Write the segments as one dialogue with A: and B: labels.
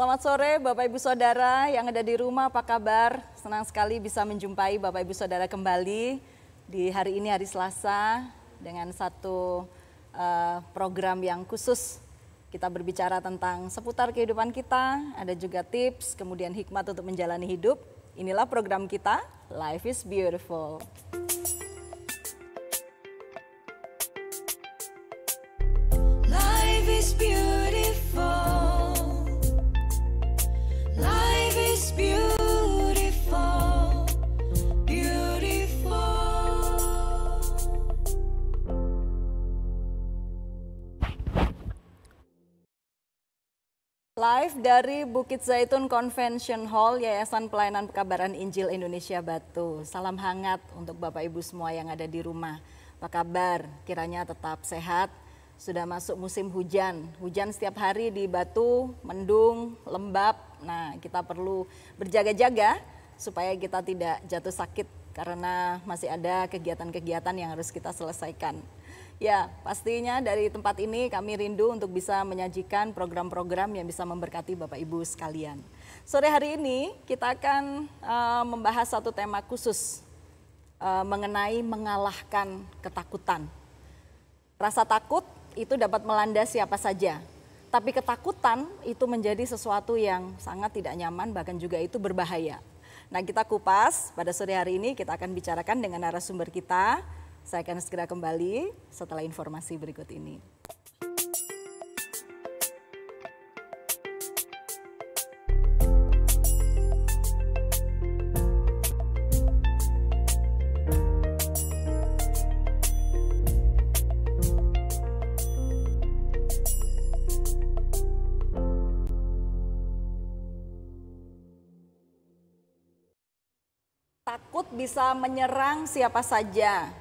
A: Selamat sore Bapak Ibu Saudara yang ada di rumah apa kabar? Senang sekali bisa menjumpai Bapak Ibu Saudara kembali di hari ini hari Selasa dengan satu uh, program yang khusus. Kita berbicara tentang seputar kehidupan kita, ada juga tips, kemudian hikmat untuk menjalani hidup. Inilah program kita, Life is Beautiful. dari Bukit Zaitun Convention Hall Yayasan Pelayanan Pekabaran Injil Indonesia Batu. Salam hangat untuk Bapak Ibu semua yang ada di rumah. Apa kabar? Kiranya tetap sehat. Sudah masuk musim hujan. Hujan setiap hari di Batu, mendung, lembab. Nah, kita perlu berjaga-jaga supaya kita tidak jatuh sakit karena masih ada kegiatan-kegiatan yang harus kita selesaikan. Ya, pastinya dari tempat ini kami rindu untuk bisa menyajikan program-program yang bisa memberkati Bapak Ibu sekalian. Sore hari ini kita akan uh, membahas satu tema khusus uh, mengenai mengalahkan ketakutan. Rasa takut itu dapat melanda siapa saja, tapi ketakutan itu menjadi sesuatu yang sangat tidak nyaman bahkan juga itu berbahaya. Nah, kita kupas pada sore hari ini kita akan bicarakan dengan narasumber kita saya akan segera kembali setelah informasi berikut ini. takut bisa menyerang siapa saja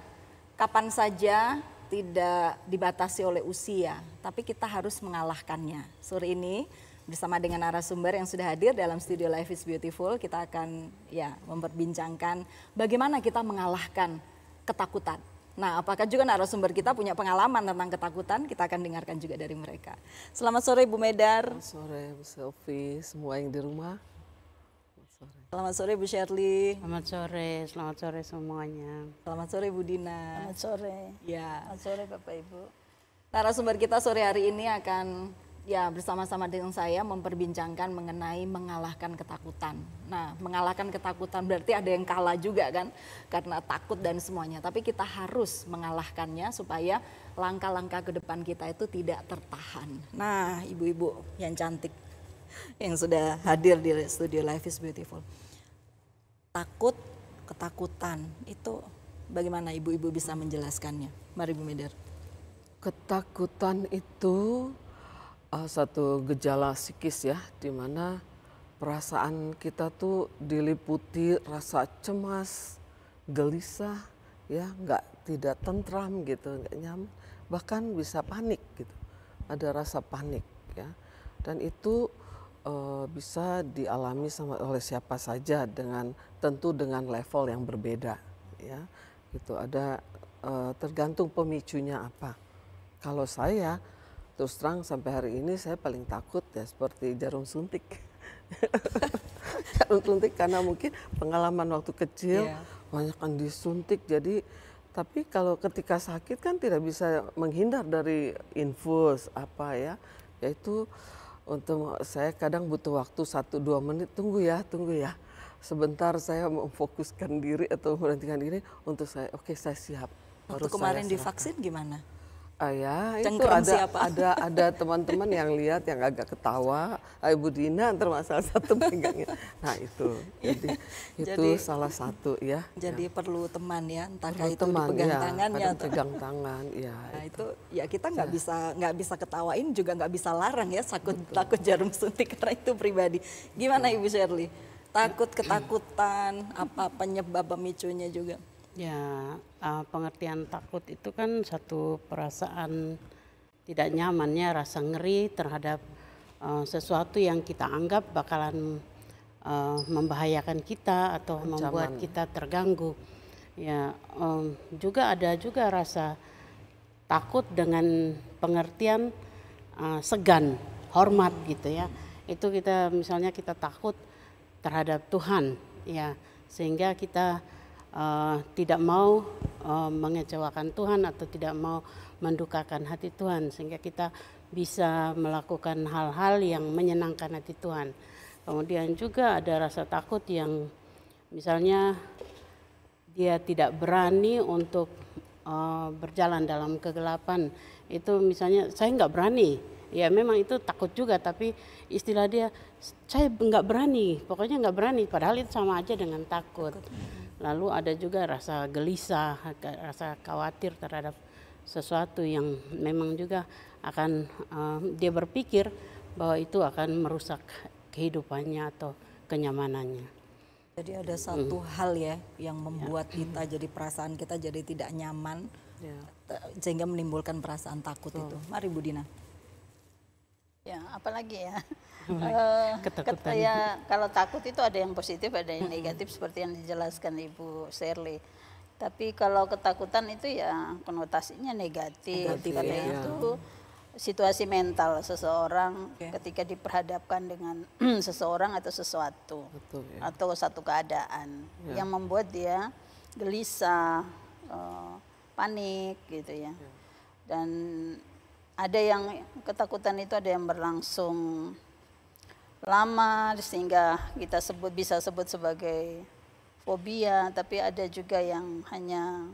A: kapan saja, tidak dibatasi oleh usia, tapi kita harus mengalahkannya. Sore ini bersama dengan narasumber yang sudah hadir dalam studio Life is Beautiful, kita akan ya memperbincangkan bagaimana kita mengalahkan ketakutan. Nah, apakah juga narasumber kita punya pengalaman tentang ketakutan? Kita akan dengarkan juga dari mereka. Selamat sore Bu Medar.
B: Selamat sore Bu Selfie, semua yang di rumah.
A: Selamat sore Bu Shirley. Selamat sore, selamat sore semuanya. Selamat sore Bu Dina. Selamat sore. Ya. Selamat sore Bapak Ibu. Narasumber kita sore hari ini akan ya bersama-sama dengan saya memperbincangkan mengenai mengalahkan ketakutan. Nah, mengalahkan ketakutan berarti ada yang kalah juga kan karena takut dan semuanya. Tapi kita harus mengalahkannya supaya langkah-langkah ke depan kita itu tidak tertahan. Nah, ibu-ibu yang cantik yang sudah hadir di studio Life is Beautiful. Takut, ketakutan itu bagaimana
B: ibu-ibu bisa menjelaskannya? Mari Bu Meder. Ketakutan itu uh, satu gejala psikis ya, di mana perasaan kita tuh diliputi rasa cemas, gelisah, ya nggak tidak tentram gitu, nggak nyaman, bahkan bisa panik gitu, ada rasa panik ya, dan itu uh, bisa dialami sama oleh siapa saja dengan tentu dengan level yang berbeda ya itu ada uh, tergantung pemicunya apa kalau saya terus terang sampai hari ini saya paling takut ya seperti jarum suntik jarum suntik karena mungkin pengalaman waktu kecil yeah. banyak yang disuntik jadi tapi kalau ketika sakit kan tidak bisa menghindar dari infus apa ya yaitu untuk saya kadang butuh waktu satu dua menit tunggu ya tunggu ya sebentar saya memfokuskan diri atau menghentikan diri untuk saya oke okay, saya siap. Untuk kemarin divaksin gimana? Ah ya, itu ada, siapa? ada ada teman-teman yang lihat yang agak ketawa, Ibu Dina termasuk satu pegangnya. Nah itu, jadi, jadi itu salah satu ya. Jadi ya.
A: perlu teman ya, entah perlu itu teman, pegang ya, tangannya atau pegang
B: tangan, ya. Nah
A: itu, itu ya kita nggak ya. bisa nggak bisa ketawain juga nggak bisa larang ya, takut Betul. takut jarum suntik karena itu pribadi. Gimana Betul. Ibu Shirley? Takut ketakutan apa penyebab pemicunya juga?
C: Ya, uh, pengertian takut itu kan satu perasaan tidak nyamannya rasa ngeri terhadap uh, sesuatu yang kita anggap bakalan uh, membahayakan kita atau Ancaman. membuat kita terganggu. Ya, um, juga ada juga rasa takut dengan pengertian uh, segan, hormat gitu ya. Itu kita misalnya kita takut terhadap Tuhan, ya, sehingga kita uh, tidak mau uh, mengecewakan Tuhan atau tidak mau mendukakan hati Tuhan sehingga kita bisa melakukan hal-hal yang menyenangkan hati Tuhan. Kemudian juga ada rasa takut yang misalnya dia tidak berani untuk uh, berjalan dalam kegelapan. Itu misalnya saya nggak berani. Ya memang itu takut juga tapi istilah dia saya nggak berani. Pokoknya nggak berani. Padahal itu sama aja dengan takut. takut. Lalu ada juga rasa gelisah, rasa khawatir terhadap sesuatu yang memang juga akan uh, dia berpikir bahwa itu akan merusak kehidupannya atau kenyamanannya.
A: Jadi ada satu hmm. hal ya yang membuat ya. kita jadi perasaan kita jadi tidak nyaman, ya. Eh, sehingga menimbulkan perasaan takut so. itu. Mari Bu Dina
D: ya apalagi ya eh, ketakutan ya kalau takut itu ada yang positif ada yang negatif seperti yang dijelaskan ibu Shirley tapi kalau ketakutan itu ya konotasinya negatif, negatif karena ya. itu situasi mental seseorang okay. ketika diperhadapkan dengan seseorang atau sesuatu
B: Betul, ya. atau
D: satu keadaan ya. yang membuat dia gelisah, eh, panik gitu ya. ya. Dan ada yang ketakutan itu ada yang berlangsung lama sehingga kita sebut bisa sebut sebagai fobia, tapi ada juga yang hanya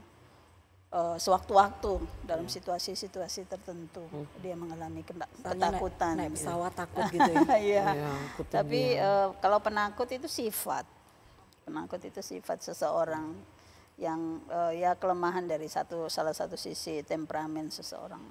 D: uh, sewaktu-waktu dalam hmm. situasi-situasi tertentu hmm. dia mengalami ketakutan. Naik, naik gitu. pesawat gitu. takut gitu ya. iya. Oh, iya ya tapi uh, eh, kalau penakut itu sifat, penakut itu sifat seseorang yang uh, ya kelemahan dari satu salah satu sisi temperamen seseorang.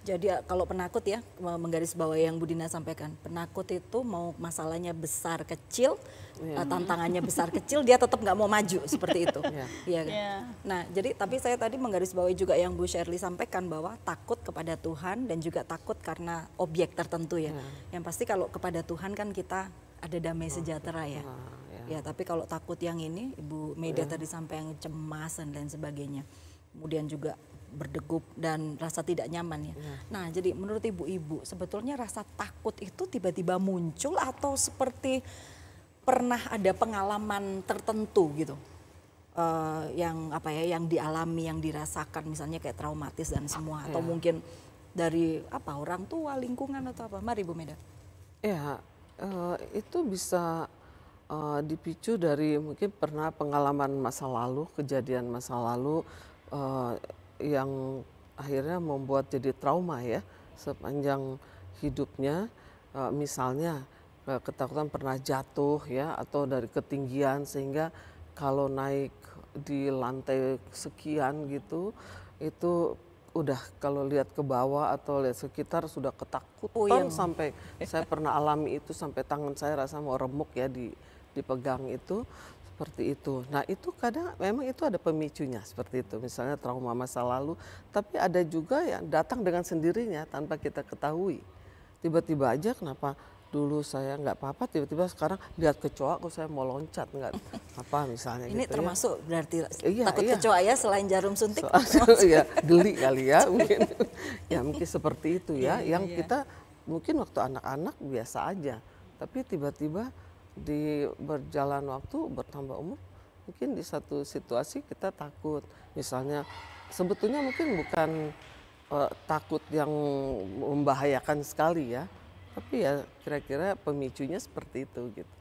A: Jadi eh, kalau penakut ya menggarisbawahi yang Budina sampaikan, penakut itu mau masalahnya besar kecil,
D: yeah. Iya. tantangannya
A: besar kecil dia tetap nggak mau maju seperti itu.
D: Iya yeah. Kan? Yeah.
A: Nah, jadi tapi saya tadi menggarisbawahi juga yang Bu Shirley sampaikan bahwa takut kepada Tuhan dan juga takut karena objek tertentu ya. Yeah. Yang pasti kalau kepada Tuhan kan kita ada damai oh, sejahtera ya. Ya, tapi kalau takut yang ini Ibu Meda yeah. tadi sampai yang cemas dan lain sebagainya. Kemudian juga berdegup dan rasa tidak nyaman ya. Hmm. Nah, jadi menurut ibu-ibu sebetulnya rasa takut itu tiba-tiba muncul atau seperti pernah ada pengalaman tertentu gitu uh, yang apa ya yang dialami yang dirasakan misalnya kayak traumatis dan semua iya. atau ya. mungkin dari apa orang tua lingkungan atau apa mari Bu Meda
B: ya uh, itu bisa uh, dipicu dari mungkin pernah pengalaman masa lalu kejadian masa lalu uh, yang akhirnya membuat jadi trauma ya sepanjang hidupnya eh, misalnya eh, ketakutan pernah jatuh ya atau dari ketinggian sehingga kalau naik di lantai sekian gitu itu udah kalau lihat ke bawah atau lihat sekitar sudah ketakutan oh, iya. sampai saya pernah alami itu sampai tangan saya rasa mau remuk ya di dipegang itu seperti itu. Nah itu kadang memang itu ada pemicunya seperti itu. Misalnya trauma masa lalu, tapi ada juga yang datang dengan sendirinya tanpa kita ketahui. Tiba-tiba aja kenapa dulu saya nggak apa-apa, tiba-tiba sekarang lihat kecoa kok saya mau loncat nggak apa misalnya. Ini gitu, ya. termasuk ya. berarti iya, takut iya.
A: kecoa ya selain jarum
B: suntik. So, oh, iya, geli kali ya mungkin. ya mungkin seperti itu ya. Iya, iya, yang iya. kita mungkin waktu anak-anak biasa aja, tapi tiba-tiba di berjalan waktu bertambah umur mungkin di satu situasi kita takut misalnya sebetulnya mungkin bukan uh, takut yang membahayakan sekali ya tapi ya kira-kira pemicunya seperti itu gitu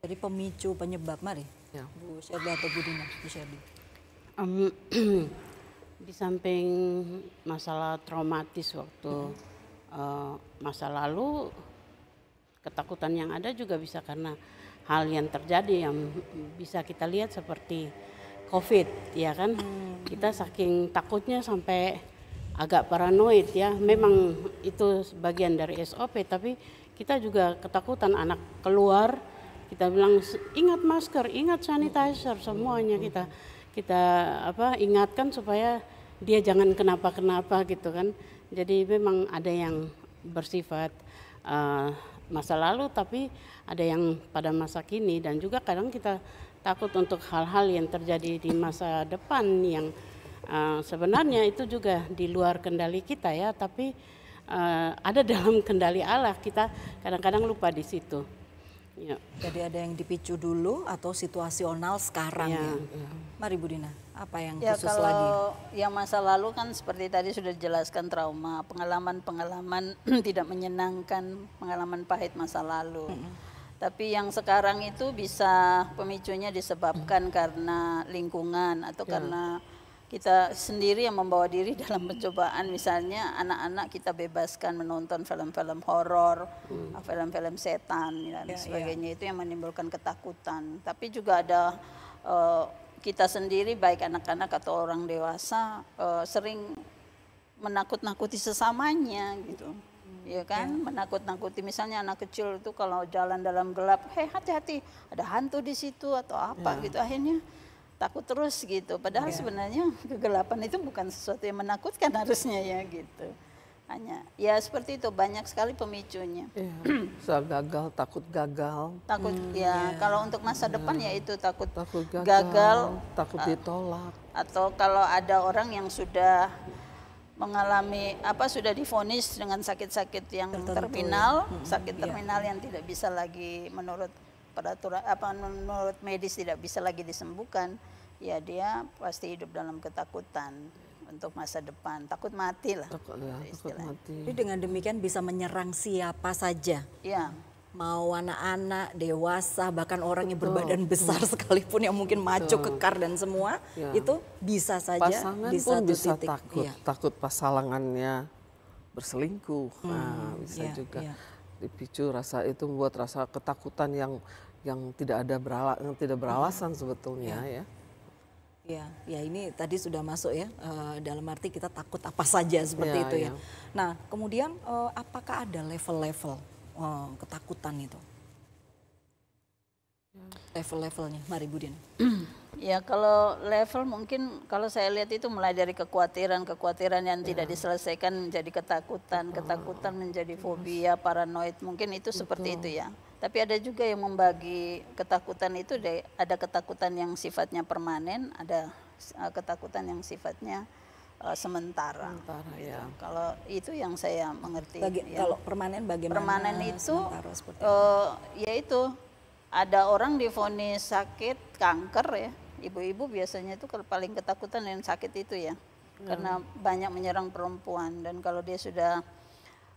A: jadi pemicu penyebab mari ya. Bu Sherly atau Bu Dina Bu Sherly
B: um,
C: di samping masalah traumatis waktu -hmm. uh, masa lalu ketakutan yang ada juga bisa karena hal yang terjadi yang bisa kita lihat seperti COVID ya kan hmm. kita saking takutnya sampai agak paranoid ya memang itu bagian dari SOP tapi kita juga ketakutan anak keluar kita bilang ingat masker ingat sanitizer hmm. semuanya hmm. kita kita apa ingatkan supaya dia jangan kenapa-kenapa gitu kan jadi memang ada yang bersifat uh, masa lalu tapi ada yang pada masa kini dan juga kadang kita takut untuk hal-hal yang terjadi di masa depan yang uh, sebenarnya itu juga di luar kendali kita ya tapi uh, ada dalam kendali Allah kita kadang-kadang lupa di situ. Ya. Jadi ada
A: yang dipicu dulu atau situasional sekarang ya. ya. Mari Bu Dina apa yang ya, khusus kalau lagi?
D: Yang masa lalu kan seperti tadi sudah dijelaskan trauma, pengalaman-pengalaman tidak menyenangkan, pengalaman pahit masa lalu. Mm -hmm. Tapi yang sekarang itu bisa pemicunya disebabkan mm -hmm. karena lingkungan atau yeah. karena kita sendiri yang membawa diri dalam pencobaan misalnya anak-anak kita bebaskan menonton film-film horor, mm. ah, film-film setan dan yeah, ya. sebagainya yeah. itu yang menimbulkan ketakutan. Tapi juga ada uh, kita sendiri baik anak-anak atau orang dewasa uh, sering menakut-nakuti sesamanya gitu. Ya kan, ya. menakut-nakuti misalnya anak kecil itu kalau jalan dalam gelap, heh hati-hati, ada hantu di situ atau apa." Ya. gitu. Akhirnya takut terus gitu. Padahal ya. sebenarnya kegelapan itu bukan sesuatu yang menakutkan harusnya ya gitu hanya ya seperti itu banyak sekali pemicunya. Iya.
B: Soal gagal, takut gagal. Takut hmm, ya, iya. kalau untuk
D: masa iya. depan ya itu takut,
B: takut gagal, gagal, takut eh, ditolak.
D: Atau kalau ada orang yang sudah mengalami apa sudah difonis dengan sakit-sakit yang Tertentu. terminal, ya. hmm, sakit iya. terminal yang tidak bisa lagi menurut peraturan apa menurut medis tidak bisa lagi disembuhkan, ya dia pasti hidup dalam ketakutan untuk masa depan. Takut mati lah. Takut, ya, takut mati. Jadi dengan
A: demikian bisa menyerang siapa saja. Iya. Mau anak-anak, dewasa, bahkan orang Betul. yang berbadan besar hmm. sekalipun yang mungkin maco, kekar dan semua ya. itu bisa saja Pasangan di satu pun bisa titik. takut, ya.
B: takut pasalangannya berselingkuh. Hmm, nah, bisa ya, juga ya. dipicu rasa itu membuat rasa ketakutan yang yang tidak ada berala, yang tidak beralasan hmm. sebetulnya iya. ya. ya.
A: Ya, ya ini tadi sudah masuk ya uh, dalam arti kita takut apa
B: saja seperti ya, itu ya. ya.
A: Nah, kemudian uh, apakah ada level-level uh, ketakutan itu? Level-levelnya, Mari Budin.
D: ya kalau level mungkin kalau saya lihat itu mulai dari kekhawatiran-kekhawatiran yang ya. tidak iya. diselesaikan menjadi ketakutan, ketakutan menjadi iya. fobia, paranoid mungkin itu Betul. seperti itu ya. Tapi ada juga yang membagi ketakutan itu deh. ada ketakutan yang sifatnya permanen, ada eh, ketakutan yang sifatnya uh, sementara. sementara gitu. ya. Kalau itu yang saya mengerti. Bagi, ya. Kalau permanen bagaimana? Permanen itu uh, eh, yaitu ada orang difonis sakit kanker ya. Ibu-ibu biasanya itu paling ketakutan dengan sakit itu ya. Hmm. Karena banyak menyerang perempuan dan kalau dia sudah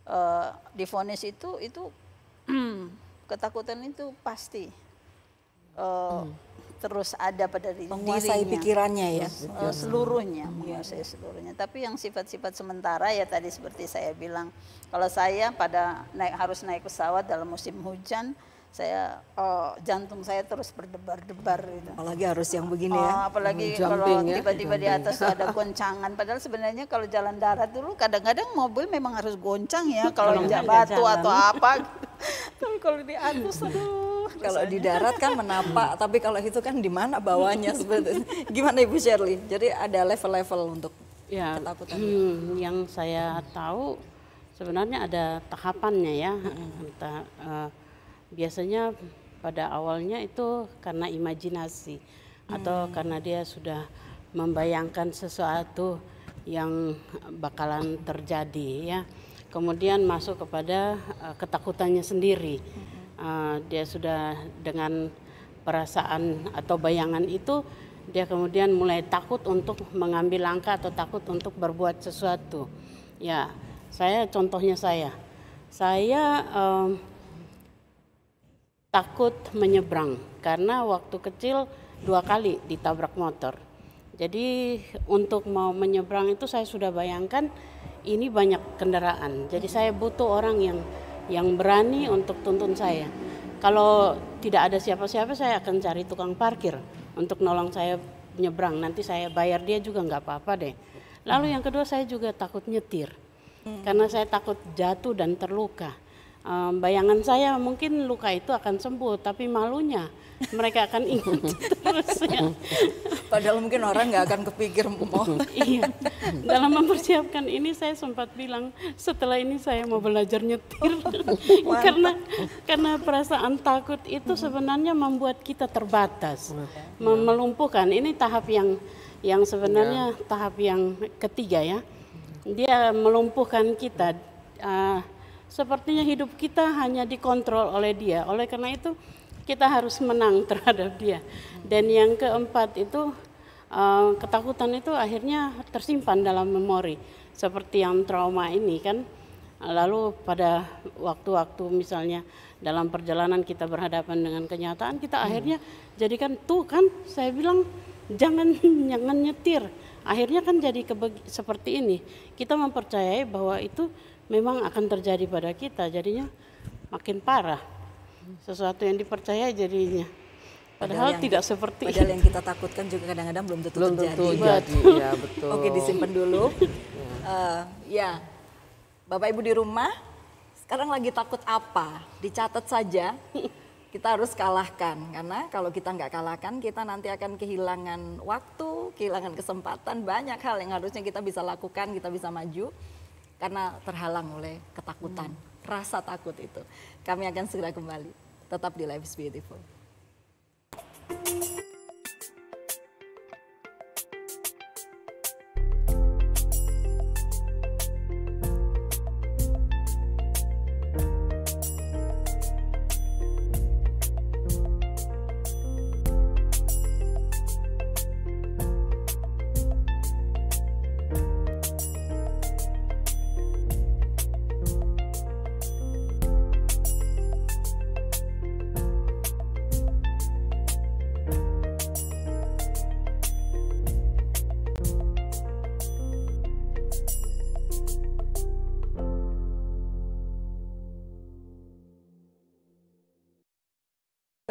D: uh, difonis itu itu ketakutan itu pasti uh, hmm. terus ada pada diri menguasai dirinya. pikirannya ya uh, seluruhnya hmm. menguasai seluruhnya tapi yang sifat-sifat sementara ya tadi seperti saya bilang kalau saya pada naik harus naik pesawat dalam musim hujan saya oh, jantung saya terus berdebar-debar gitu. Apalagi harus
A: yang begini ya. Oh, apalagi kalau ya. tiba-tiba ya? di atas tuh ada
D: goncangan. Padahal sebenarnya kalau jalan darat dulu kadang-kadang mobil memang harus goncang ya kalau di batu atau apa. Tapi kalau di atas aduh. Kalau di
A: darat kan menapak, tapi kalau itu kan di mana bawahnya sebetulnya Gimana Ibu Shirley? Jadi ada level-level untuk
C: ya, ketakutan. Hmm, yang saya tahu sebenarnya ada tahapannya ya. Entah, uh, biasanya pada awalnya itu karena imajinasi hmm. atau karena dia sudah membayangkan sesuatu yang bakalan terjadi ya kemudian masuk kepada uh, ketakutannya sendiri uh, dia sudah dengan perasaan atau bayangan itu dia kemudian mulai takut untuk mengambil langkah atau takut untuk berbuat sesuatu ya saya contohnya saya saya uh, takut menyeberang karena waktu kecil dua kali ditabrak motor. Jadi untuk mau menyeberang itu saya sudah bayangkan ini banyak kendaraan. Jadi saya butuh orang yang yang berani untuk tuntun saya. Kalau tidak ada siapa-siapa saya akan cari tukang parkir untuk nolong saya menyeberang. Nanti saya bayar dia juga nggak apa-apa deh. Lalu yang kedua saya juga takut nyetir hmm. karena saya takut jatuh dan terluka bayangan saya mungkin luka itu akan sembuh, tapi malunya mereka akan ingat terus ya. Padahal mungkin orang nggak akan kepikir mau. iya. Dalam mempersiapkan ini saya sempat bilang setelah ini saya mau belajar nyetir karena karena perasaan takut itu sebenarnya membuat kita terbatas, iya. melumpuhkan. Ini tahap yang yang sebenarnya iya. tahap yang ketiga ya. Dia melumpuhkan kita. Uh, sepertinya hidup kita hanya dikontrol oleh dia. Oleh karena itu kita harus menang terhadap dia. Dan yang keempat itu eh, ketakutan itu akhirnya tersimpan dalam memori seperti yang trauma ini kan. Lalu pada waktu-waktu misalnya dalam perjalanan kita berhadapan dengan kenyataan kita hmm. akhirnya jadikan tuh kan saya bilang jangan jangan nyetir. Akhirnya kan jadi seperti ini. Kita mempercayai bahwa itu memang akan terjadi pada kita jadinya makin parah sesuatu yang dipercaya jadinya Padahal yang, tidak seperti padahal yang kita takutkan juga kadang-kadang belum tentu belum terjadi. Tentu jadi, ya betul.
B: Oke disimpan dulu.
C: Uh,
A: ya, Bapak Ibu di rumah sekarang lagi takut apa? Dicatat saja. Kita harus kalahkan karena kalau kita nggak kalahkan kita nanti akan kehilangan waktu, kehilangan kesempatan banyak hal yang harusnya kita bisa lakukan, kita bisa maju karena terhalang oleh ketakutan, hmm. rasa takut itu. Kami akan segera kembali. Tetap di Life is Beautiful.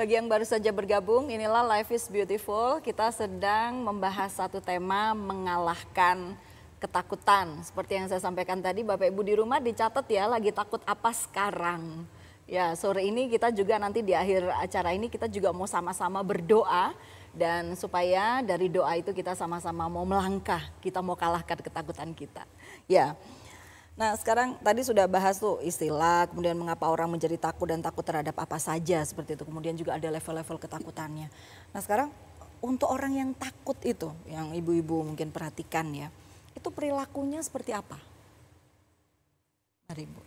A: Bagi yang baru saja bergabung, inilah Life is Beautiful. Kita sedang membahas satu tema mengalahkan ketakutan. Seperti yang saya sampaikan tadi, Bapak Ibu di rumah dicatat ya lagi takut apa sekarang. Ya, sore ini kita juga nanti di akhir acara ini kita juga mau sama-sama berdoa dan supaya dari doa itu kita sama-sama mau melangkah, kita mau kalahkan ketakutan kita. Ya. Nah sekarang tadi sudah bahas tuh istilah, kemudian mengapa orang menjadi takut dan takut terhadap apa saja seperti itu. Kemudian juga ada level-level ketakutannya. Nah sekarang untuk orang yang takut itu, yang ibu-ibu mungkin perhatikan ya, itu perilakunya seperti apa?
B: Mari Ibu.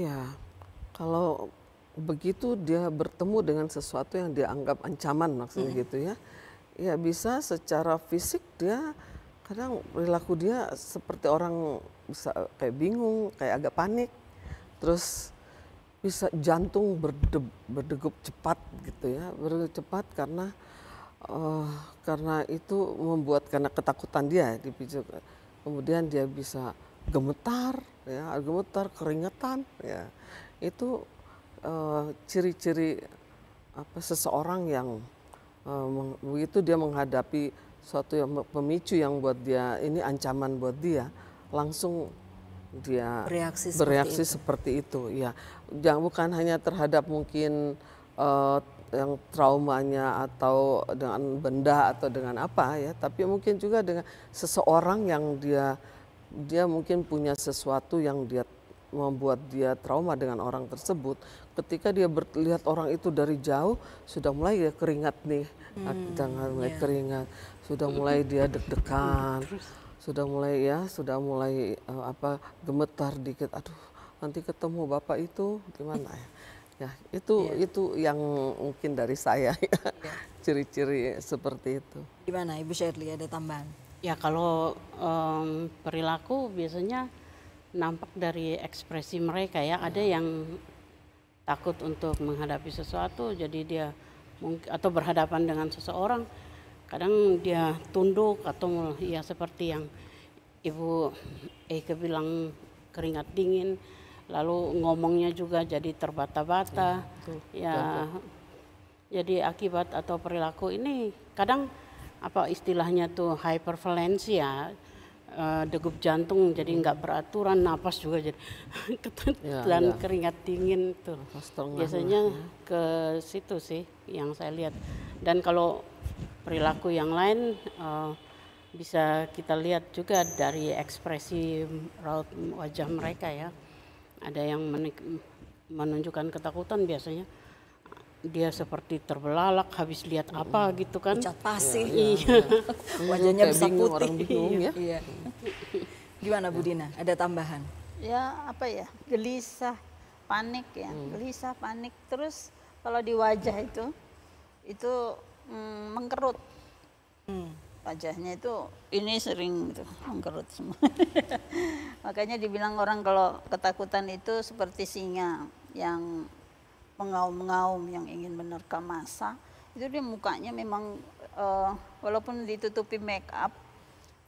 B: Iya, kalau begitu dia bertemu dengan sesuatu yang dianggap ancaman maksudnya hmm. gitu ya, ya bisa secara fisik dia kadang perilaku dia seperti orang bisa kayak bingung, kayak agak panik. Terus bisa jantung berde, berdegup cepat gitu ya, berdegup cepat karena uh, karena itu membuat karena ketakutan dia dipicu. Kemudian dia bisa gemetar, ya gemetar keringetan, ya itu eh, ciri-ciri uh, apa seseorang yang uh, dia menghadapi suatu yang pemicu yang buat dia ini ancaman buat dia langsung dia bereaksi seperti bereaksi itu. seperti itu ya yang bukan hanya terhadap mungkin uh, yang traumanya atau dengan benda atau dengan apa ya tapi mungkin juga dengan seseorang yang dia dia mungkin punya sesuatu yang dia membuat dia trauma dengan orang tersebut ketika dia melihat orang itu dari jauh sudah mulai dia keringat nih hmm, jangan mulai yeah. keringat sudah mulai dia deg-degan sudah mulai ya sudah mulai uh, apa gemetar dikit aduh nanti ketemu bapak itu gimana ya ya itu yeah. itu yang mungkin dari saya ya. Iya. ciri-ciri ya. yeah. seperti itu
C: gimana ibu Shirley ada tambahan ya kalau um, perilaku biasanya nampak dari ekspresi mereka ya iya. ada yang takut untuk menghadapi sesuatu jadi dia mungkin atau berhadapan dengan seseorang kadang dia tunduk atau ya seperti yang ibu eh bilang keringat dingin lalu ngomongnya juga jadi terbata-bata iya, ya, ya jadi akibat atau perilaku ini kadang apa istilahnya tuh ya uh, degup jantung jadi nggak hmm. beraturan napas juga jadi ya, dan ya. keringat dingin tuh biasanya ya. ke situ sih yang saya lihat dan kalau perilaku yang lain uh, bisa kita lihat juga dari ekspresi raut wajah mereka ya. Ada yang menunjukkan ketakutan biasanya dia seperti terbelalak habis lihat hmm. apa gitu kan. Pucat ya, Ya. Wajahnya bisa bingung, putih. Orang
A: bingung ya. Ya. Gimana Bu Dina? Ada tambahan?
D: Ya apa ya? Gelisah, panik ya. Hmm. Gelisah, panik. Terus kalau di wajah itu itu mm, mengkerut. Hmm. Wajahnya itu ini sering gitu, mengkerut semua. Makanya dibilang orang kalau ketakutan itu seperti singa yang mengaum-ngaum yang ingin menerkam masa. Itu dia mukanya memang uh, walaupun ditutupi make up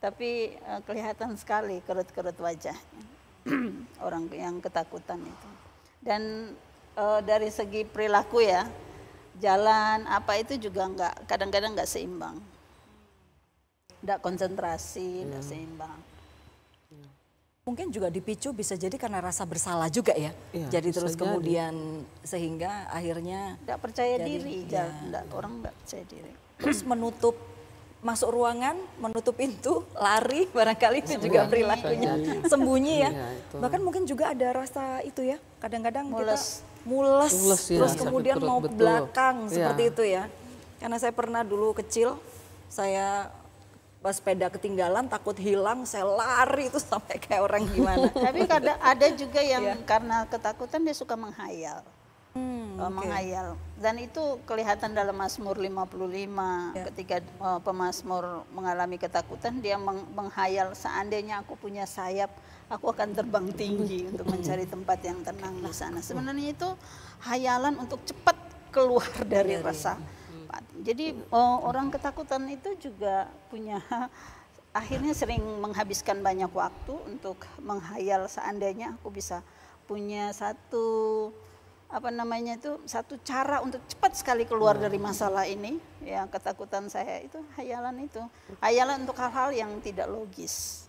D: tapi uh, kelihatan sekali kerut-kerut wajahnya. orang yang ketakutan itu. Dan uh, dari segi perilaku ya, jalan apa itu juga nggak kadang-kadang nggak seimbang nggak konsentrasi nggak hmm. seimbang
A: mungkin juga dipicu bisa jadi karena rasa bersalah juga ya,
D: ya jadi terus jadi. kemudian
A: sehingga akhirnya nggak percaya jadi, diri ya. nggak orang nggak percaya diri terus menutup masuk ruangan, menutup pintu, lari, barangkali itu juga perilakunya sembunyi ya. ya Bahkan mungkin juga ada rasa itu ya. Kadang-kadang kita mules, mules ya, terus kemudian mau ke belakang betul. Iya. seperti itu ya. Karena saya pernah dulu kecil saya sepeda ketinggalan
D: takut hilang saya lari itu sampai kayak orang gimana. Tapi ada ada juga yang ya. karena ketakutan dia suka menghayal. Hmm, oh, okay. menghayal dan itu kelihatan dalam Mazmur 55 yeah. Iya. ketika uh, pemazmur mengalami ketakutan dia meng menghayal seandainya aku punya sayap aku akan terbang tinggi untuk mencari tempat yang tenang di sana. Sebenarnya itu hayalan untuk cepat keluar dari iya, iya. rasa. Hmm. Jadi oh, orang ketakutan itu juga punya akhirnya sering menghabiskan banyak waktu untuk menghayal seandainya aku bisa punya satu apa namanya itu satu cara untuk cepat sekali keluar hmm. dari masalah ini ya ketakutan saya itu hayalan itu hayalan untuk hal-hal yang tidak
B: logis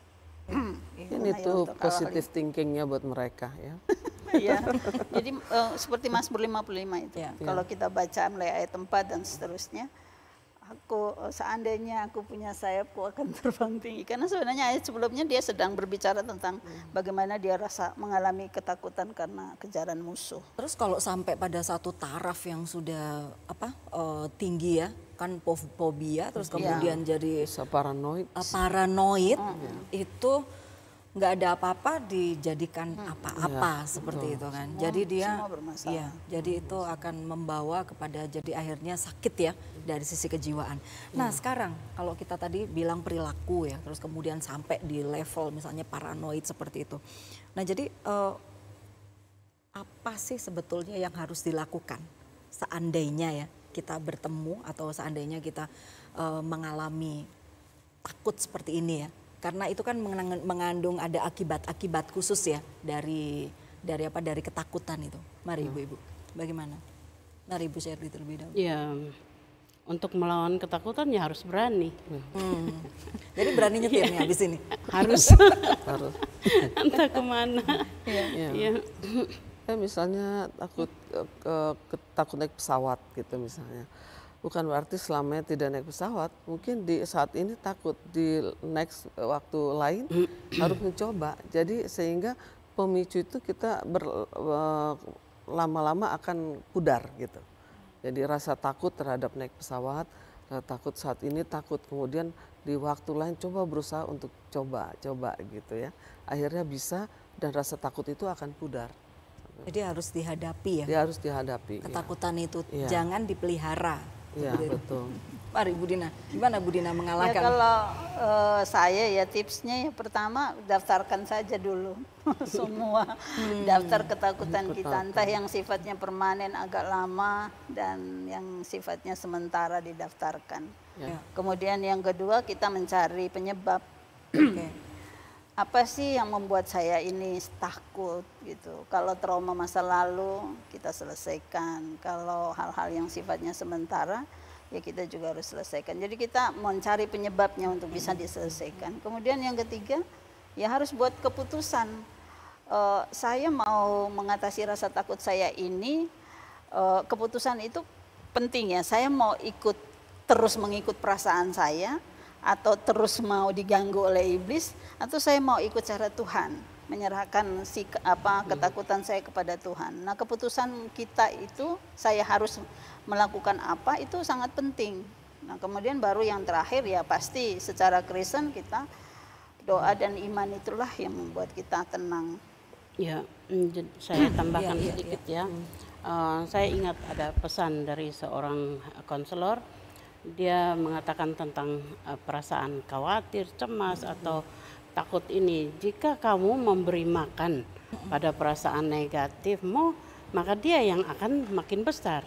D: Iya, ini iya, tuh positive
B: thinkingnya buat mereka ya.
D: Iya. Jadi uh, seperti puluh lima itu. Ya. Kalau kita baca mulai ayat 4 dan seterusnya, aku eh, seandainya aku punya sayap, aku akan terbang tinggi. Karena sebenarnya ayat sebelumnya dia sedang berbicara tentang hmm. bagaimana dia rasa mengalami ketakutan karena kejaran musuh.
A: Terus kalau sampai pada satu taraf yang sudah apa uh, tinggi ya, kan fobia, terus iya. kemudian ya. jadi Bisa paranoid, uh, paranoid hmm. Iya. itu nggak ada apa-apa dijadikan hmm. apa-apa hmm. ya, seperti betul. itu kan. Semua, jadi dia, ya, jadi itu iya. akan membawa kepada jadi akhirnya sakit ya dari sisi kejiwaan. Nah iya. sekarang kalau kita tadi bilang perilaku ya, terus kemudian sampai di level misalnya paranoid seperti itu. Nah jadi uh, apa sih sebetulnya yang harus dilakukan seandainya ya kita bertemu atau seandainya kita uh, mengalami takut seperti ini ya? Karena itu kan mengandung ada akibat-akibat khusus ya dari dari
C: apa dari ketakutan itu. Mari iya.
A: ibu-ibu, hmm. bagaimana? Mari ibu share terlebih dahulu.
C: Iya untuk melawan ketakutan ya harus berani. Hmm. Jadi berani nih habis ini. Harus. harus. Entah kemana. Iya. Ya. Ya.
B: ya misalnya takut eh, ke takut naik pesawat gitu misalnya. Bukan berarti selamanya tidak naik pesawat. Mungkin di saat ini takut di next waktu lain harus mencoba. Jadi sehingga pemicu itu kita eh, lama-lama akan pudar gitu. Jadi rasa takut terhadap naik pesawat, takut saat ini, takut kemudian di waktu lain coba berusaha untuk coba, coba gitu ya. Akhirnya bisa dan rasa takut itu akan pudar. Jadi
A: harus dihadapi
B: ya. Dia harus dihadapi. Iya. Ketakutan
A: ya. itu ya. jangan
B: dipelihara. Iya betul.
A: Mari Bu Dina, gimana Bu Dina mengalahkan? Ya, kalau
D: uh, saya ya tipsnya ya pertama daftarkan saja dulu semua hmm. daftar ketakutan hmm, kita entah yang sifatnya permanen agak lama dan yang sifatnya sementara didaftarkan. Ya. ya. Kemudian yang kedua kita mencari penyebab. okay. Apa sih yang membuat saya ini takut gitu? Kalau trauma masa lalu kita selesaikan, kalau hal-hal yang sifatnya sementara ya kita juga harus selesaikan. Jadi kita mencari penyebabnya untuk bisa diselesaikan. Kemudian yang ketiga, ya harus buat keputusan. Uh, saya mau mengatasi rasa takut saya ini, uh, keputusan itu penting ya. Saya mau ikut terus mengikut perasaan saya, atau terus mau diganggu oleh iblis, atau saya mau ikut cara Tuhan menyerahkan si apa hmm. ketakutan saya kepada Tuhan. Nah, keputusan kita itu saya harus melakukan apa itu sangat penting. Nah, kemudian baru yang terakhir ya pasti secara Kristen kita doa dan iman itulah yang membuat kita tenang.
C: Ya, mm, saya tambahkan iya, iya, iya. ya, sedikit hmm. ya. ya. Uh, saya ingat ada pesan dari seorang konselor dia mengatakan tentang uh, perasaan khawatir, cemas hmm. atau takut ini. Jika kamu memberi makan pada perasaan negatifmu, maka dia yang akan makin besar.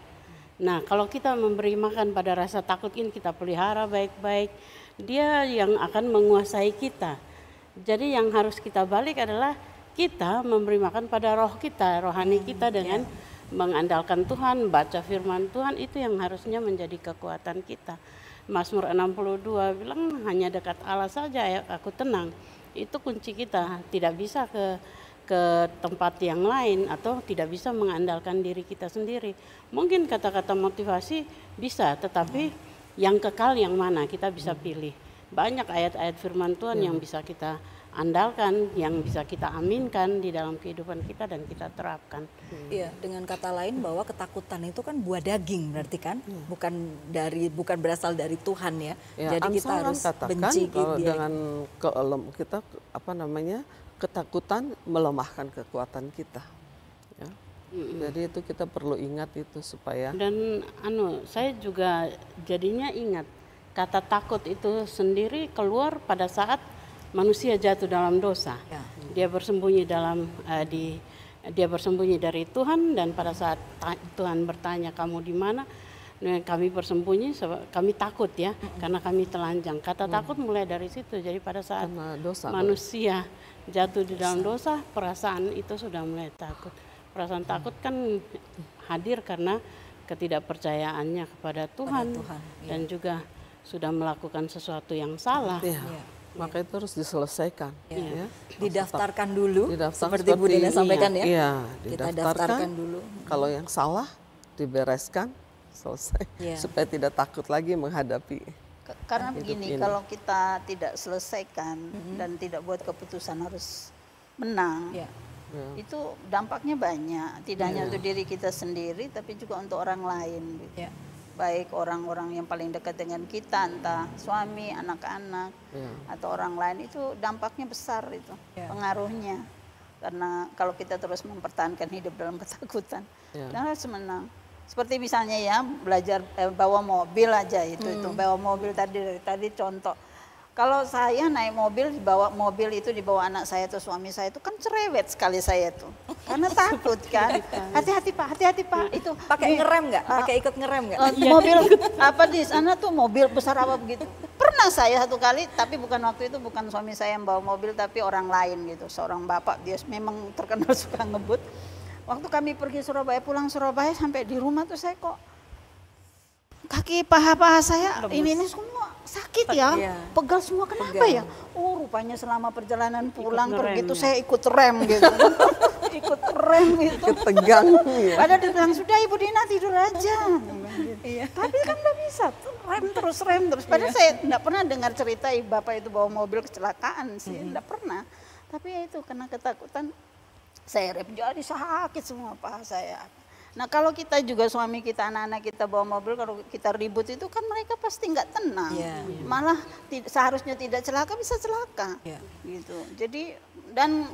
C: Nah, kalau kita memberi makan pada rasa takut ini, kita pelihara baik-baik, dia yang akan menguasai kita. Jadi yang harus kita balik adalah kita memberi makan pada roh kita, rohani hmm, kita dengan ya. mengandalkan Tuhan, baca firman Tuhan itu yang harusnya menjadi kekuatan kita. Mazmur 62 bilang hanya dekat Allah saja ya aku tenang itu kunci kita tidak bisa ke ke tempat yang lain atau tidak bisa mengandalkan diri kita sendiri. Mungkin kata-kata motivasi bisa, tetapi yang kekal yang mana kita bisa pilih banyak ayat-ayat firman Tuhan ya. yang bisa kita andalkan, yang bisa kita aminkan di dalam kehidupan kita dan kita terapkan.
A: Iya, dengan kata lain bahwa ketakutan itu kan buah daging berarti kan, hmm. bukan dari bukan berasal dari Tuhan ya. ya Jadi kita harus benci kalau dia.
B: dengan keelem kita apa namanya? ketakutan melemahkan kekuatan kita. Ya. Hmm. Jadi itu kita perlu ingat itu supaya.
C: Dan anu, saya juga jadinya ingat kata takut itu sendiri keluar pada saat manusia jatuh dalam dosa. Ya. Dia bersembunyi dalam uh, di dia bersembunyi dari Tuhan dan pada saat Tuhan bertanya kamu di mana nah, kami bersembunyi kami takut ya karena kami telanjang kata mm. takut mulai dari situ jadi pada saat dosa, manusia jatuh di dalam dosa perasaan itu sudah mulai takut perasaan mm. takut kan hadir karena ketidakpercayaannya kepada Tuhan, Tuhan dan iya. juga sudah melakukan sesuatu yang salah. Ya. Ya. Maka itu harus
B: diselesaikan. Ya. Ya. Didaftarkan dulu, didaftarkan seperti, Bu Dina sampaikan ya. Iya, didaftarkan, Kita daftarkan dulu. Kalau yang salah dibereskan, selesai. Ya. Supaya tidak takut lagi menghadapi. Karena begini, ini. kalau
D: kita tidak selesaikan mm -hmm. dan tidak buat keputusan harus menang, ya. Ya. itu dampaknya banyak. Tidak ya. hanya untuk diri kita sendiri, tapi juga untuk orang lain. Gitu. Ya baik orang-orang yang paling dekat dengan kita entah suami anak-anak ya. atau orang lain itu dampaknya besar itu yeah. pengaruhnya karena kalau kita terus mempertahankan hidup dalam ketakutan yeah. dan harus menang seperti misalnya ya belajar eh, bawa mobil aja itu hmm. itu bawa mobil tadi tadi contoh kalau saya naik mobil, dibawa mobil itu dibawa anak saya atau suami saya itu kan cerewet sekali saya itu. Karena takut kan. Iya. Hati-hati Pak, hati-hati Pak. Iya. Itu pakai ngerem nggak? Ah. Pakai ikut
A: ngerem nggak? Oh, iya. mobil
D: apa di sana tuh mobil besar apa begitu. Pernah saya satu kali, tapi bukan waktu itu bukan suami saya yang bawa mobil tapi orang lain gitu. Seorang bapak dia memang terkenal suka ngebut. Waktu kami pergi Surabaya, pulang Surabaya sampai di rumah tuh saya kok kaki paha-paha saya ini ini semua sakit ya, iya. pegal semua kenapa pegal. ya? Oh rupanya selama perjalanan pulang ikut pergi itu ya. saya ikut rem gitu, ikut rem gitu. Ikut pegang. Iya. Padahal dibilang sudah Ibu Dina tidur aja. Iya. Tapi kan nggak bisa, tuh rem terus rem terus. Iya. Padahal saya nggak pernah dengar cerita ibu bapak itu bawa mobil kecelakaan sih, nggak -hmm. pernah. Tapi ya itu karena ketakutan saya rem jadi sakit semua pak saya. Nah kalau kita juga suami kita, anak-anak kita bawa mobil, kalau kita ribut itu kan mereka pasti nggak tenang. Yeah. Malah seharusnya tidak celaka bisa celaka. Yeah. Gitu. Jadi dan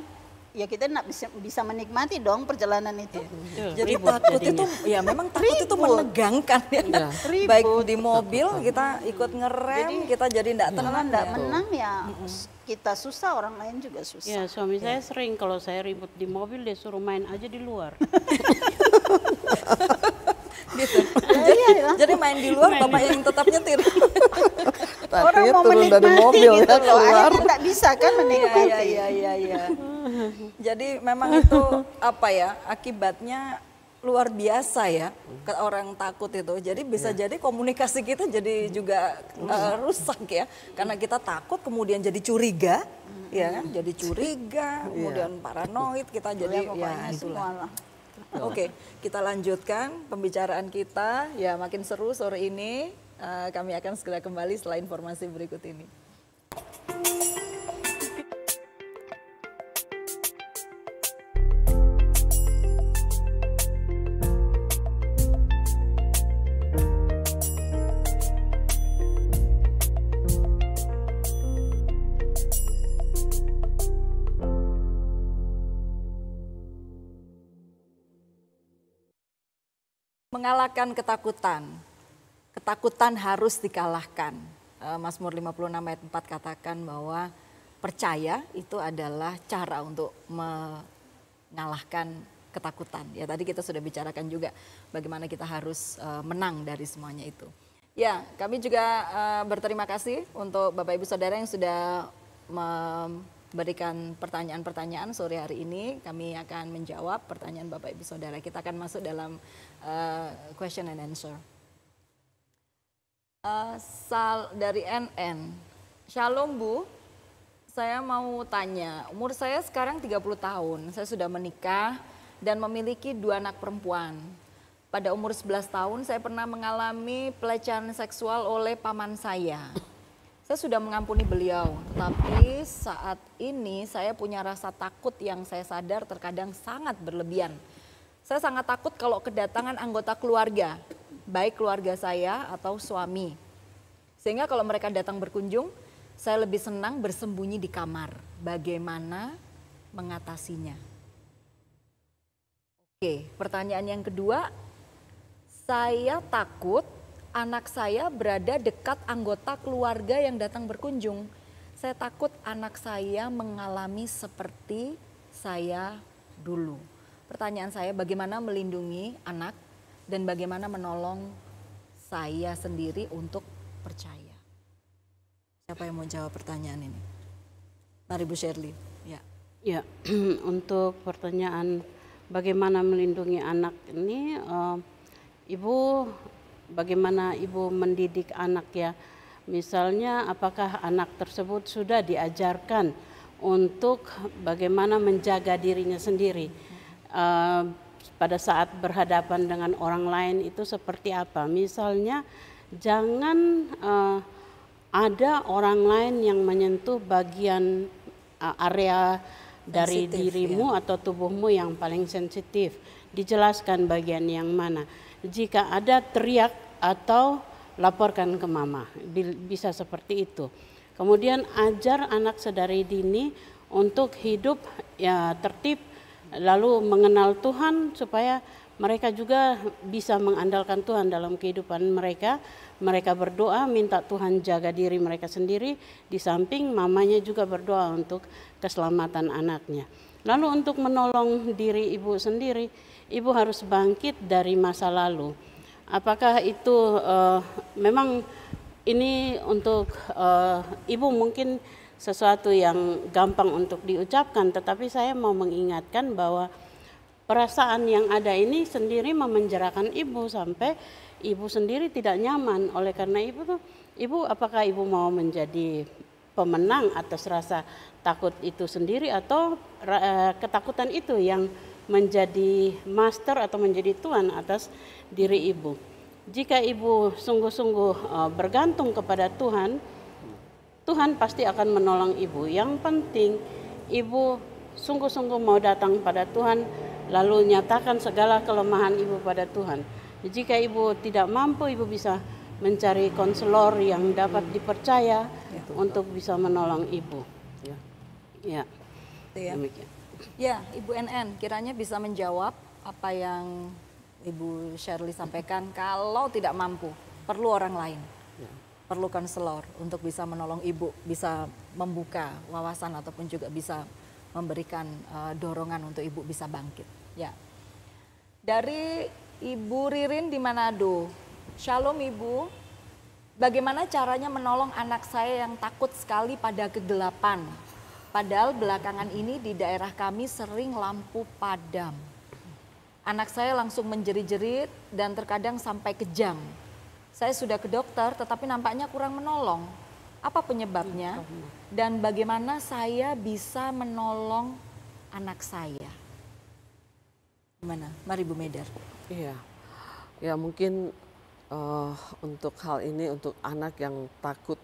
D: ya kita nak bisa, bisa menikmati dong perjalanan itu. Yeah. Iya, jadi ribut takut jadinya. itu
A: ya memang takut ribut. itu menegangkan ya. Yeah. Ribut. Baik
C: di mobil kita ikut ngerem, jadi,
A: kita jadi
D: tidak
C: tenang, tidak ya. Gitu. menang
D: ya kita susah orang lain juga susah. Ya suami yeah.
C: saya sering kalau saya ribut di mobil dia suruh main aja di luar.
D: gitu. Ya, iya, jadi, iya,
A: jadi main di luar main bapak yang tetap nyetir. Tapi Orang mau turun dari mobil gitu ya, loh, akhirnya nggak bisa kan iya, iya, menikmati. Iya, iya, iya, iya. Jadi memang itu apa ya, akibatnya luar biasa ya ke orang takut itu. Jadi bisa ya. jadi komunikasi kita jadi juga uh, rusak ya karena kita takut kemudian jadi curiga ya kan hmm. jadi curiga kemudian paranoid kita jadi ya, ya itulah. Semua lah. Oke, okay, kita lanjutkan pembicaraan kita. Ya, makin seru sore ini. Uh, kami akan segera kembali setelah informasi berikut ini. mengalahkan ketakutan. Ketakutan harus dikalahkan. Eh, Mazmur 56 ayat 4 katakan bahwa percaya itu adalah cara untuk mengalahkan ketakutan. Ya tadi kita sudah bicarakan juga bagaimana kita harus eh, menang dari semuanya itu. Ya, kami juga eh, berterima kasih untuk Bapak Ibu Saudara yang sudah memberikan pertanyaan-pertanyaan sore hari ini. Kami akan menjawab pertanyaan Bapak Ibu Saudara. Kita akan masuk dalam uh, question and answer. Uh, Sal dari NN, Shalom Bu, saya mau tanya, umur saya sekarang 30 tahun, saya sudah menikah dan memiliki dua anak perempuan. Pada umur 11 tahun saya pernah mengalami pelecehan seksual oleh paman saya. Saya sudah mengampuni beliau, tetapi saat ini saya punya rasa takut yang saya sadar terkadang sangat berlebihan saya sangat takut kalau kedatangan anggota keluarga, baik keluarga saya atau suami. Sehingga kalau mereka datang berkunjung, saya lebih senang bersembunyi di kamar. Bagaimana mengatasinya? Oke, pertanyaan yang kedua. Saya takut anak saya berada dekat anggota keluarga yang datang berkunjung. Saya takut anak saya mengalami seperti saya dulu. Pertanyaan saya bagaimana melindungi anak dan bagaimana menolong saya sendiri untuk percaya. Siapa yang mau jawab pertanyaan ini?
C: Mari Bu Shirley. Ya. Ya, untuk pertanyaan bagaimana melindungi anak ini, uh, ibu bagaimana ibu mendidik anak ya? Misalnya, apakah anak tersebut sudah diajarkan untuk bagaimana menjaga dirinya sendiri? Eh, pada saat berhadapan dengan orang lain itu seperti apa. Misalnya jangan uh, ada orang lain yang menyentuh bagian uh, area dari sensitif, dirimu ya. atau tubuhmu yang paling sensitif. Dijelaskan bagian yang mana. Jika ada teriak atau laporkan ke mama, bisa seperti itu. Kemudian ajar anak sedari dini untuk hidup ya tertib lalu mengenal Tuhan supaya mereka juga bisa mengandalkan Tuhan dalam kehidupan mereka. Mereka berdoa minta Tuhan jaga diri mereka sendiri, di samping mamanya juga berdoa untuk keselamatan anaknya. Lalu untuk menolong diri ibu sendiri, ibu harus bangkit dari masa lalu. Apakah itu uh, memang ini untuk uh, ibu mungkin sesuatu yang gampang untuk diucapkan, tetapi saya mau mengingatkan bahwa perasaan yang ada ini sendiri memenjarakan ibu sampai ibu sendiri tidak nyaman. Oleh karena ibu ibu apakah ibu mau menjadi pemenang atas rasa takut itu sendiri atau eh, ketakutan itu yang menjadi master atau menjadi tuan atas diri ibu. Jika ibu sungguh-sungguh eh, bergantung kepada Tuhan, Tuhan pasti akan menolong ibu. Yang penting ibu sungguh-sungguh mau datang pada Tuhan lalu nyatakan segala kelemahan ibu pada Tuhan. Jika ibu tidak mampu, ibu bisa mencari konselor yang dapat dipercaya ya, untuk bisa menolong ibu. Ya. Ya.
A: Gitu ya. Demikian. Ya, Ibu NN kiranya bisa menjawab apa yang Ibu Shirley sampaikan kalau tidak mampu, perlu orang lain. Ya perlu selor untuk bisa menolong ibu, bisa membuka wawasan ataupun juga bisa memberikan uh, dorongan untuk ibu bisa bangkit. Ya. Dari Ibu Ririn di Manado. Shalom Ibu. Bagaimana caranya menolong anak saya yang takut sekali pada kegelapan? Padahal belakangan ini di daerah kami sering lampu padam. Anak saya langsung menjerit-jerit dan terkadang sampai kejang saya sudah ke dokter tetapi nampaknya kurang menolong. Apa penyebabnya? Iya, Dan bagaimana saya bisa menolong anak saya?
B: Gimana? Mari Bu Medar. Iya. Ya mungkin uh, untuk hal ini untuk anak yang takut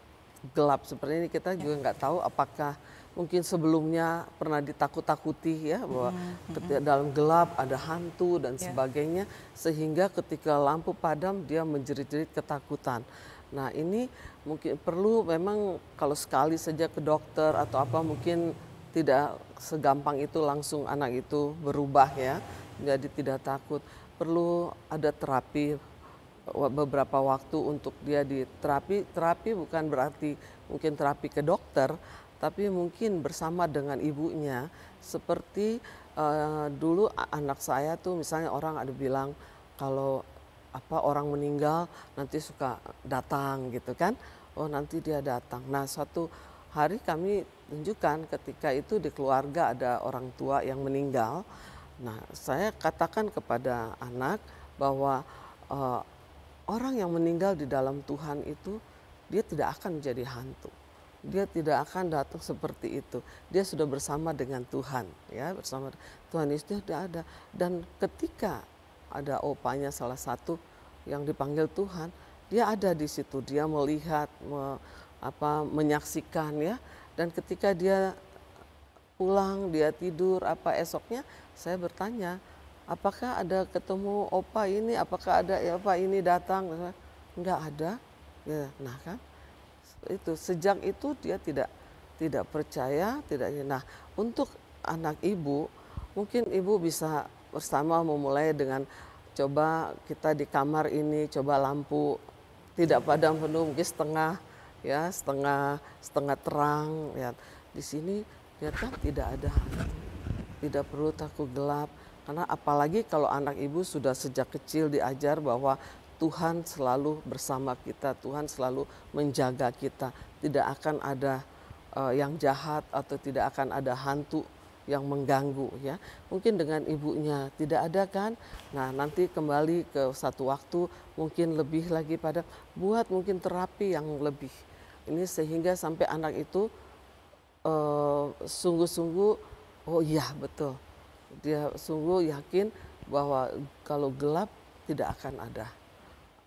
B: gelap seperti ini kita iya. juga nggak tahu apakah mungkin sebelumnya pernah ditakut-takuti ya bahwa iya, ketika dalam gelap ada hantu dan iya. sebagainya sehingga ketika lampu padam dia menjerit-jerit ketakutan. Nah, ini mungkin perlu memang kalau sekali saja ke dokter atau apa mungkin tidak segampang itu langsung anak itu berubah ya. Jadi tidak takut. Perlu ada terapi beberapa waktu untuk dia diterapi. Terapi bukan berarti mungkin terapi ke dokter, tapi mungkin bersama dengan ibunya seperti uh, dulu anak saya tuh misalnya orang ada bilang kalau apa orang meninggal nanti suka datang gitu kan oh nanti dia datang nah suatu hari kami tunjukkan ketika itu di keluarga ada orang tua yang meninggal nah saya katakan kepada anak bahwa uh, orang yang meninggal di dalam Tuhan itu dia tidak akan menjadi hantu dia tidak akan datang seperti itu. Dia sudah bersama dengan Tuhan, ya bersama Tuhan Yesus sudah ada. Dan ketika ada opanya salah satu yang dipanggil Tuhan, dia ada di situ. Dia melihat, me, apa, menyaksikan ya. Dan ketika dia pulang, dia tidur, apa esoknya saya bertanya, apakah ada ketemu opa ini, apakah ada ya, opa ini datang? Enggak ada. Ya, nah kan itu sejak itu dia tidak tidak percaya, tidak nah untuk anak ibu mungkin ibu bisa bersama memulai dengan coba kita di kamar ini coba lampu tidak padam penuh mungkin setengah ya setengah setengah terang lihat ya. di sini lihat kan tidak ada tidak perlu takut gelap karena apalagi kalau anak ibu sudah sejak kecil diajar bahwa Tuhan selalu bersama kita, Tuhan selalu menjaga kita. Tidak akan ada uh, yang jahat atau tidak akan ada hantu yang mengganggu ya. Mungkin dengan ibunya tidak ada kan. Nah, nanti kembali ke satu waktu mungkin lebih lagi pada buat mungkin terapi yang lebih. Ini sehingga sampai anak itu eh, sungguh-sungguh oh iya betul. Dia sungguh yakin bahwa kalau gelap tidak akan ada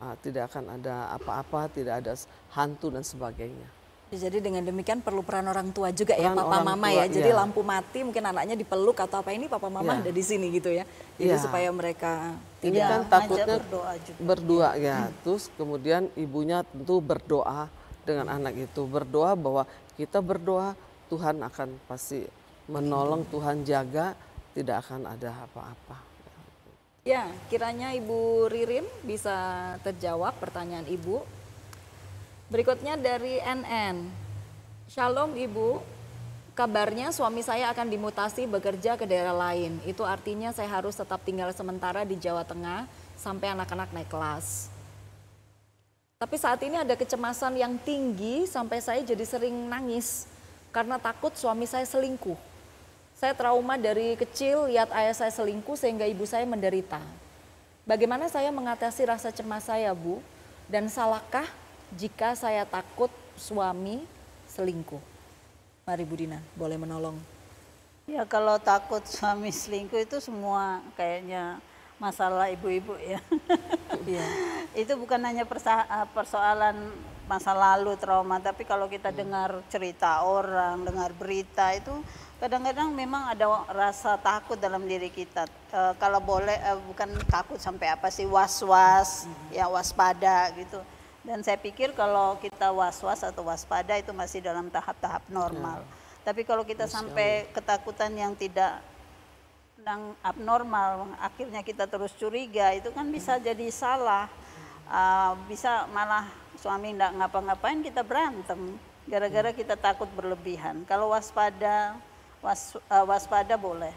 B: uh, tidak akan ada apa-apa, tidak ada hantu dan sebagainya.
A: Jadi dengan demikian perlu peran orang tua juga ya, peran ya, papa mama tua, ya. Jadi ya. lampu mati mungkin anaknya dipeluk atau apa ini papa mama ya. ada di
B: sini gitu ya. Jadi ya. supaya
A: mereka ini tidak kan takutnya berdoa juga.
B: Berdoa iya. ya. Hmm. Terus kemudian ibunya tentu berdoa dengan hmm. anak itu, berdoa bahwa kita berdoa Tuhan akan pasti menolong, hmm. Tuhan jaga, tidak akan ada apa-apa.
A: Ya, kiranya Ibu Ririn bisa terjawab pertanyaan Ibu. Berikutnya dari NN. Shalom Ibu, kabarnya suami saya akan dimutasi bekerja ke daerah lain. Itu artinya saya harus tetap tinggal sementara di Jawa Tengah sampai anak-anak naik kelas. Tapi saat ini ada kecemasan yang tinggi sampai saya jadi sering nangis karena takut suami saya selingkuh. Saya trauma dari kecil lihat ayah saya selingkuh sehingga ibu saya menderita. Bagaimana saya mengatasi rasa cemas saya, Bu? Dan salahkah jika saya takut suami selingkuh? Mari Bu Dina, boleh menolong.
D: Ya kalau takut suami selingkuh itu semua kayaknya masalah ibu-ibu ya. ya. itu bukan hanya eh, persoalan masa lalu trauma, tapi kalau kita hmm. dengar cerita orang, dengar berita itu kadang-kadang memang ada rasa takut dalam diri kita. E, kalau boleh e, bukan takut sampai apa sih was-was, mm-hmm. ya waspada gitu. Dan saya pikir kalau kita was-was atau waspada itu masih dalam tahap-tahap normal. yeah. Tapi kalau kita Masya sampai Allah. ketakutan yang tidak yang abnormal, akhirnya kita terus curiga, itu kan bisa hmm. jadi salah. e, bisa malah suami tidak ngapa-ngapain kita berantem gara-gara hmm. kita takut berlebihan. Kalau waspada, was, uh, waspada boleh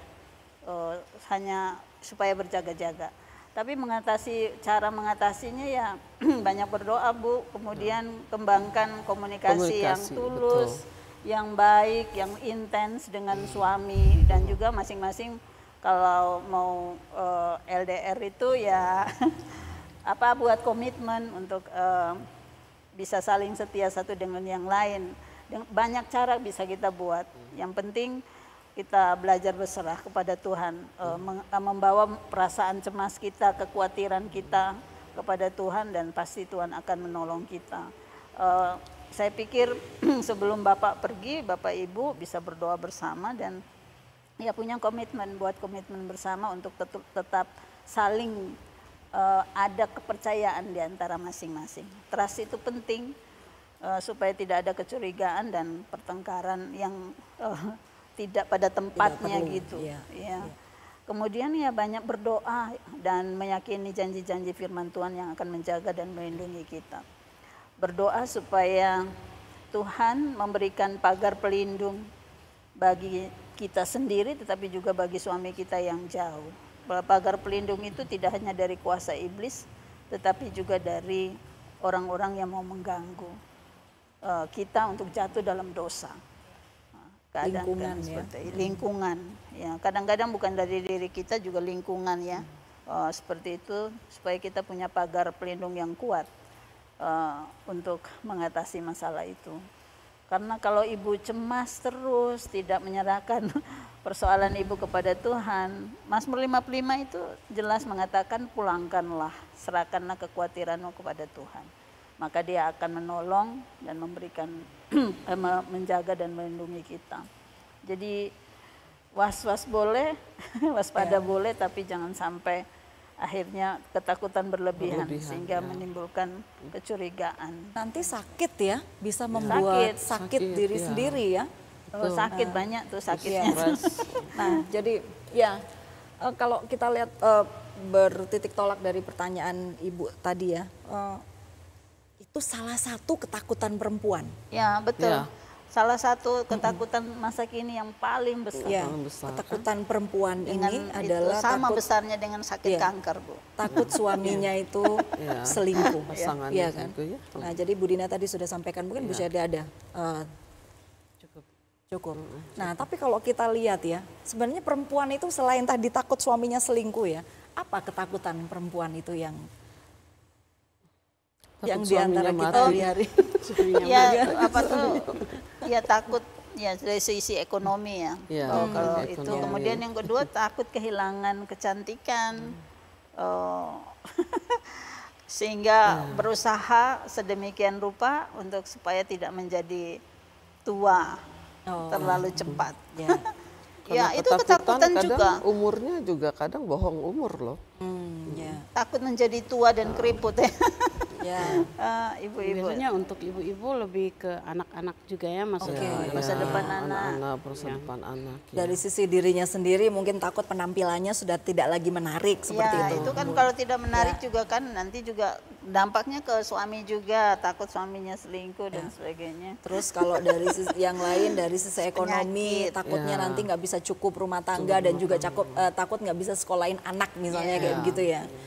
D: uh, hanya supaya berjaga-jaga tapi mengatasi cara mengatasinya ya banyak berdoa Bu kemudian ya. kembangkan komunikasi, komunikasi yang tulus betul. yang baik yang intens dengan suami dan juga masing-masing kalau mau uh, eh, LDR itu ya apa buat komitmen untuk uh, bisa saling setia satu dengan yang lain banyak cara bisa kita buat hmm. yang penting kita belajar berserah kepada Tuhan, uh, membawa perasaan cemas kita, kekhawatiran kita kepada Tuhan dan pasti Tuhan akan menolong kita. Uh, saya pikir sebelum Bapak pergi, Bapak Ibu bisa berdoa bersama dan ya punya komitmen buat komitmen bersama untuk tetap, tetap saling uh, ada kepercayaan di antara masing-masing. Trust itu penting uh, supaya tidak ada kecurigaan dan pertengkaran yang uh, tidak pada tempatnya tidak gitu. Ya. Ya. Ya. Kemudian ya banyak berdoa dan meyakini janji-janji firman Tuhan yang akan menjaga dan melindungi kita. Berdoa supaya Tuhan memberikan pagar pelindung bagi kita sendiri tetapi juga bagi suami kita yang jauh. Pagar pelindung itu tidak hanya dari kuasa iblis tetapi juga dari orang-orang yang mau mengganggu eh, kita untuk jatuh dalam dosa keadaan lingkungan ya. seperti ya. lingkungan ya kadang-kadang bukan dari diri kita juga lingkungan ya uh, seperti itu supaya kita punya pagar pelindung yang kuat uh, untuk mengatasi masalah itu karena kalau ibu cemas terus tidak menyerahkan persoalan ibu kepada Tuhan Mazmur 55 itu jelas mengatakan pulangkanlah serahkanlah kekhawatiranmu kepada Tuhan maka dia akan menolong dan memberikan eh, menjaga dan melindungi kita. Jadi was-was boleh, waspada ya. boleh tapi jangan sampai akhirnya ketakutan berlebihan, berlebihan sehingga ya. menimbulkan kecurigaan. Nanti
A: sakit ya, bisa ya. membuat sakit, sakit, sakit diri ya. sendiri
D: ya. sakit nah, banyak tuh iya, sakitnya. Ya. nah,
A: jadi ya eh, kalau kita lihat uh, bertitik tolak dari pertanyaan Ibu tadi ya. Uh, itu salah satu ketakutan perempuan. Ya, betul. Ya.
D: Salah satu ketakutan masa kini yang paling besar. Ya,
A: Ketakutan
D: perempuan dengan ini itu adalah sama takut, besarnya dengan sakit
A: ya, kanker, Bu. Takut ya. suaminya itu ya. selingkuh, pasangannya ya, ya kan? Itu, ya. Nah, jadi Bu Dina tadi sudah sampaikan mungkin ya. Bu Syadi ada uh, cukup cukup. Nah, tapi kalau kita lihat ya, sebenarnya perempuan itu selain tadi takut suaminya selingkuh ya, apa ketakutan perempuan itu yang takut yang antara kita
B: hari ya, apa tuh?
D: Ya takut ya dari sisi ekonomi ya. ya oh, kalau ekonomi. itu kemudian yang kedua takut kehilangan kecantikan. Hmm. Oh. sehingga hmm. berusaha sedemikian rupa untuk supaya tidak menjadi tua oh. terlalu
B: cepat. Ya. ya Karena ya itu ketakutan juga. Umurnya juga kadang bohong umur loh. Hmm,
D: ya. Takut menjadi tua dan keriput ya
C: ya. uh, ibu-ibu. Biasanya untuk ibu-ibu lebih ke anak-anak juga ya maksudnya. Okay. Ya, masa ya. depan ya, anak. Anak,
B: masa ya. anak. Ya. Dari
D: sisi dirinya sendiri mungkin takut penampilannya sudah tidak lagi menarik
A: seperti
B: ya, itu. itu
D: kan kalau tidak menarik ya. juga kan nanti juga dampaknya ke suami juga, takut suaminya selingkuh ya. dan sebagainya.
A: Terus kalau dari sisi yang lain dari sisi ekonomi Penyakit. takutnya ya. nanti nggak bisa cukup rumah tangga cukup dan juga cakup, uh, eh, takut nggak bisa sekolahin anak misalnya ya. kayak begitu ya. ya.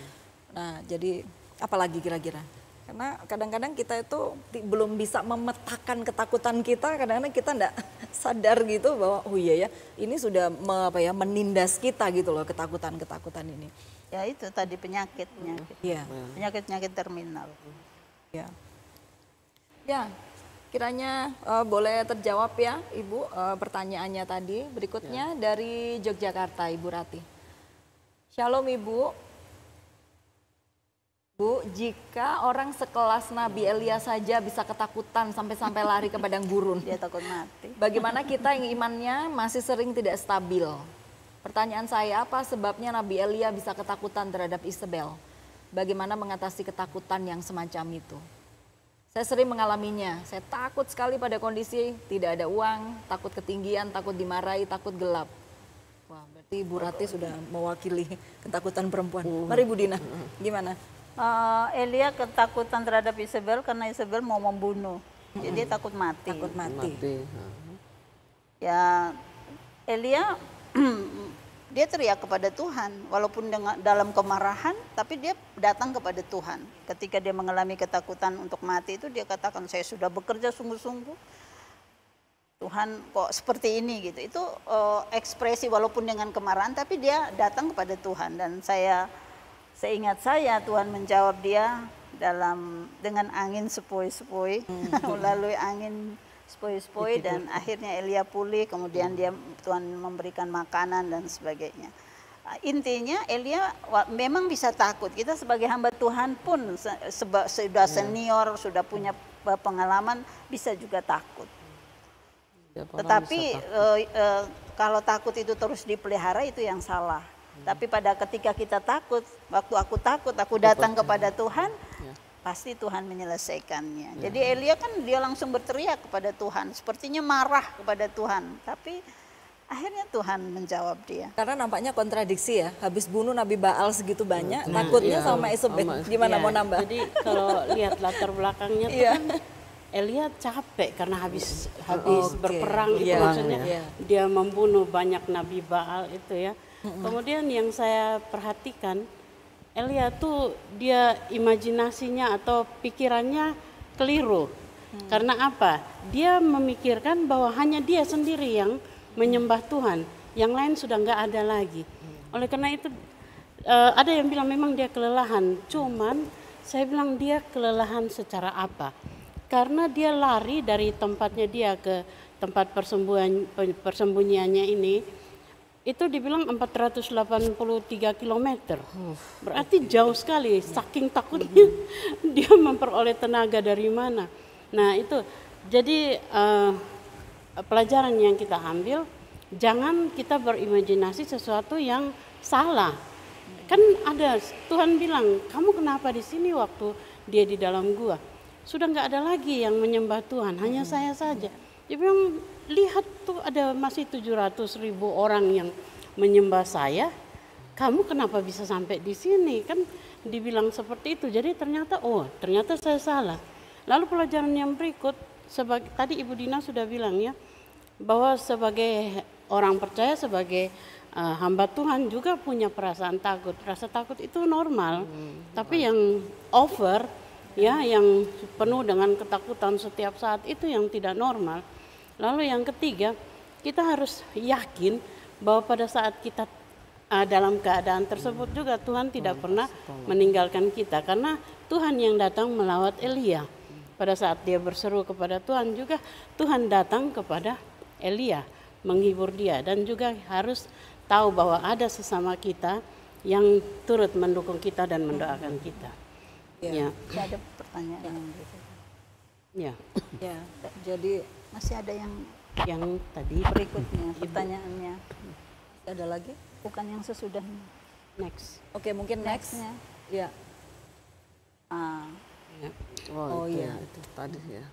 A: Nah, jadi apalagi kira-kira? karena kadang-kadang kita itu belum bisa memetakan ketakutan kita kadang-kadang kita tidak sadar gitu bahwa oh iya ya ini sudah me, apa ya menindas kita gitu loh ketakutan-ketakutan ini ya
D: itu tadi penyakit penyakit penyakit penyakit terminal ya ya kiranya uh, boleh terjawab ya Ibu uh, pertanyaannya
A: tadi. Berikutnya ya. dari Yogyakarta Ibu Rati. Shalom Ibu, Bu, jika orang sekelas Nabi Elia saja bisa ketakutan sampai-sampai lari ke padang gurun. Dia takut mati. Bagaimana kita yang imannya masih sering tidak stabil? Pertanyaan saya, apa sebabnya Nabi Elia bisa ketakutan terhadap Isabel? Bagaimana mengatasi ketakutan yang semacam itu? Saya sering mengalaminya. Saya takut sekali pada kondisi tidak ada uang, takut ketinggian, takut dimarahi, takut gelap. Wah, berarti Bu Rati sudah mewakili ketakutan perempuan. Oh. Mari Bu Dina, gimana?
D: uh, Elia ketakutan terhadap Isabel karena Isabel mau membunuh. Hmm. Jadi takut mati. Takut mati. mati. Ya Elia dia teriak kepada Tuhan walaupun dengan, dalam kemarahan tapi dia datang kepada Tuhan. Ketika dia mengalami ketakutan untuk mati itu dia katakan saya sudah bekerja sungguh-sungguh. Tuhan kok seperti ini gitu. Itu uh, ekspresi walaupun dengan kemarahan tapi dia datang kepada Tuhan dan saya Seingat saya Tuhan menjawab dia dalam dengan angin sepoi-sepoi, hmm. melalui angin sepoi-sepoi dan akhirnya Elia pulih, kemudian dia Tuhan memberikan makanan dan sebagainya. Intinya Elia memang bisa takut. Kita sebagai hamba Tuhan pun seba, sudah hmm. senior, sudah punya pengalaman bisa juga takut. Tetapi eh, eh, kalau takut itu terus dipelihara itu yang salah tapi pada ketika kita takut, waktu aku takut, aku datang kepada Tuhan, ya. pasti Tuhan menyelesaikannya. Ya. Jadi Elia kan dia langsung berteriak kepada Tuhan, sepertinya marah kepada Tuhan, tapi akhirnya Tuhan menjawab dia. Karena nampaknya kontradiksi ya, habis bunuh Nabi Baal segitu
C: banyak, hmm, takutnya ya. sama Isabel gimana ya. mau nambah? Jadi kalau lihat latar belakangnya iya. kan Elia capek karena habis habis oh, okay. berperang itu iya. maksudnya iya. dia membunuh banyak Nabi Baal itu ya hmm Kemudian yang saya perhatikan Elia tuh dia imajinasinya atau pikirannya keliru. Hmm. Karena apa? Dia memikirkan bahwa hanya dia sendiri yang menyembah Tuhan, yang lain sudah nggak ada lagi. Hmm. Oleh karena itu eh, ada yang bilang memang dia kelelahan, cuman saya bilang dia kelelahan secara apa? Karena dia lari dari tempatnya dia ke tempat persembunyiannya ini itu dibilang 483 km. Berarti jauh sekali, saking takutnya dia memperoleh tenaga dari mana. Nah itu, jadi uh, pelajaran yang kita ambil, jangan kita berimajinasi sesuatu yang salah. Kan ada Tuhan bilang, kamu kenapa di sini waktu dia di dalam gua? Sudah nggak ada lagi yang menyembah Tuhan, hanya hmm. saya saja. Dia bilang lihat tuh ada masih 700 ribu orang yang menyembah saya kamu kenapa bisa sampai di sini kan dibilang seperti itu jadi ternyata oh ternyata saya salah lalu pelajaran yang berikut sebagai tadi Ibu Dina sudah bilang ya bahwa sebagai orang percaya sebagai uh, hamba Tuhan juga punya perasaan takut rasa takut itu normal hmm. tapi yang over ya yang penuh dengan ketakutan setiap saat itu yang tidak normal Lalu yang ketiga, kita harus yakin bahwa pada saat kita uh, dalam keadaan tersebut juga Tuhan tidak hmm. pernah meninggalkan kita karena Tuhan yang datang melawat Elia. Pada saat dia berseru kepada Tuhan juga Tuhan datang kepada Elia menghibur dia dan juga harus tahu bahwa ada sesama kita yang turut mendukung kita dan mendoakan hmm. kita. Ya. ya. Ada
D: pertanyaan. Ya.
C: Ya. ya.
D: Jadi masih ada yang
C: yang tadi berikutnya iya, pertanyaannya.
D: ada lagi? Bukan yang sesudah Next. Oke, okay, mungkin nextnya. Next. Ya. Ah.
B: Ya. Oh, oh itu, iya. Ya, itu tadi ya.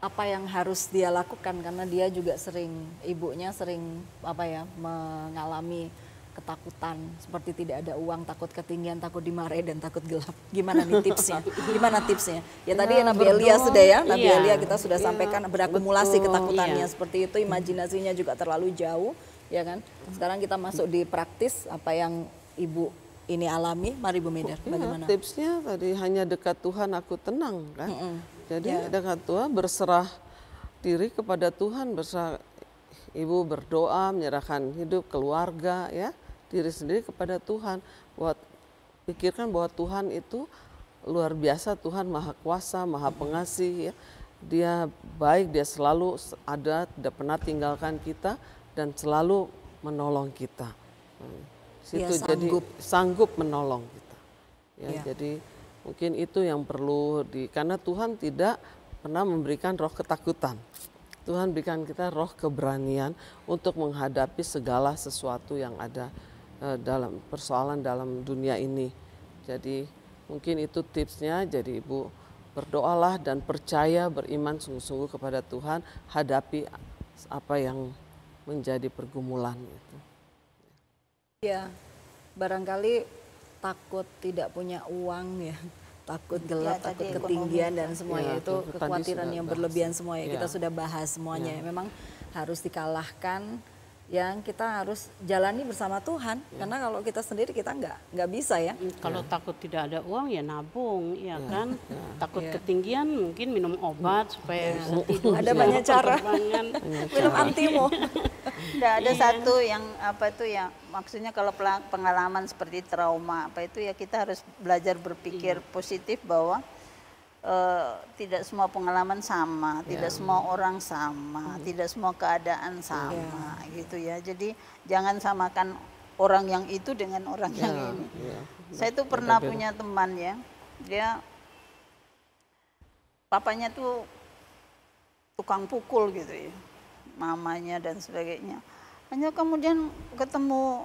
A: Apa yang harus dia lakukan karena dia juga sering ibunya sering apa ya mengalami ketakutan seperti tidak ada uang takut ketinggian takut dimarahi dan takut gelap gimana nih tipsnya gimana tipsnya ya tadi ya Nabi Elia sudah ya Nabi iya, Elia kita sudah iya, sampaikan berakumulasi betul, ketakutannya iya. seperti itu imajinasinya juga terlalu jauh ya kan sekarang kita masuk di praktis apa yang ibu ini
B: alami mari Bu Medar iya, bagaimana tipsnya tadi hanya dekat Tuhan aku tenang kan mm -mm. jadi yeah. dekat Tuhan berserah diri kepada Tuhan berserah ibu berdoa menyerahkan hidup keluarga ya diri sendiri kepada Tuhan buat pikirkan bahwa Tuhan itu luar biasa Tuhan maha kuasa maha pengasih ya dia baik dia selalu ada tidak pernah tinggalkan kita dan selalu menolong kita hmm, situ ya, sanggup. jadi sanggup menolong kita ya, ya jadi mungkin itu yang perlu di karena Tuhan tidak pernah memberikan roh ketakutan Tuhan berikan kita roh keberanian untuk menghadapi segala sesuatu yang ada Eh, dalam persoalan dalam dunia ini. Jadi mungkin itu tipsnya. Jadi Ibu berdoalah dan percaya beriman sungguh-sungguh kepada Tuhan, hadapi apa yang menjadi pergumulan itu.
A: Ya, barangkali takut tidak punya uang ya takut iya, gelap, ya, takut ketinggian dan semuanya ya, itu kekhawatiran yang bahas. berlebihan semuanya ya. Kita iya. sudah bahas semuanya. Iya. Ya. Memang harus dikalahkan yang kita harus jalani bersama Tuhan ya. karena kalau kita sendiri kita nggak nggak bisa
C: ya iya. kalau ya. takut tidak ada uang ya nabung ya, ya. kan ya. takut ya. ketinggian mungkin minum obat supaya ya. bisa tidur iya. iya, ada banyak cara minum antimo
B: nggak ada ya. satu
D: yang apa itu ya maksudnya kalau pengalaman seperti trauma apa itu ya kita harus belajar berpikir ya. positif bahwa uh, tidak semua pengalaman sama, yeah. tidak ya. semua orang sama, mm tidak semua keadaan sama yeah. gitu ya. Jadi jangan samakan orang yang itu dengan orang yeah. yang ini.
B: Yeah. Saya itu pernah yeah. punya
D: teman ya, dia papanya tuh tukang pukul gitu ya, mamanya dan sebagainya. Hanya kemudian ketemu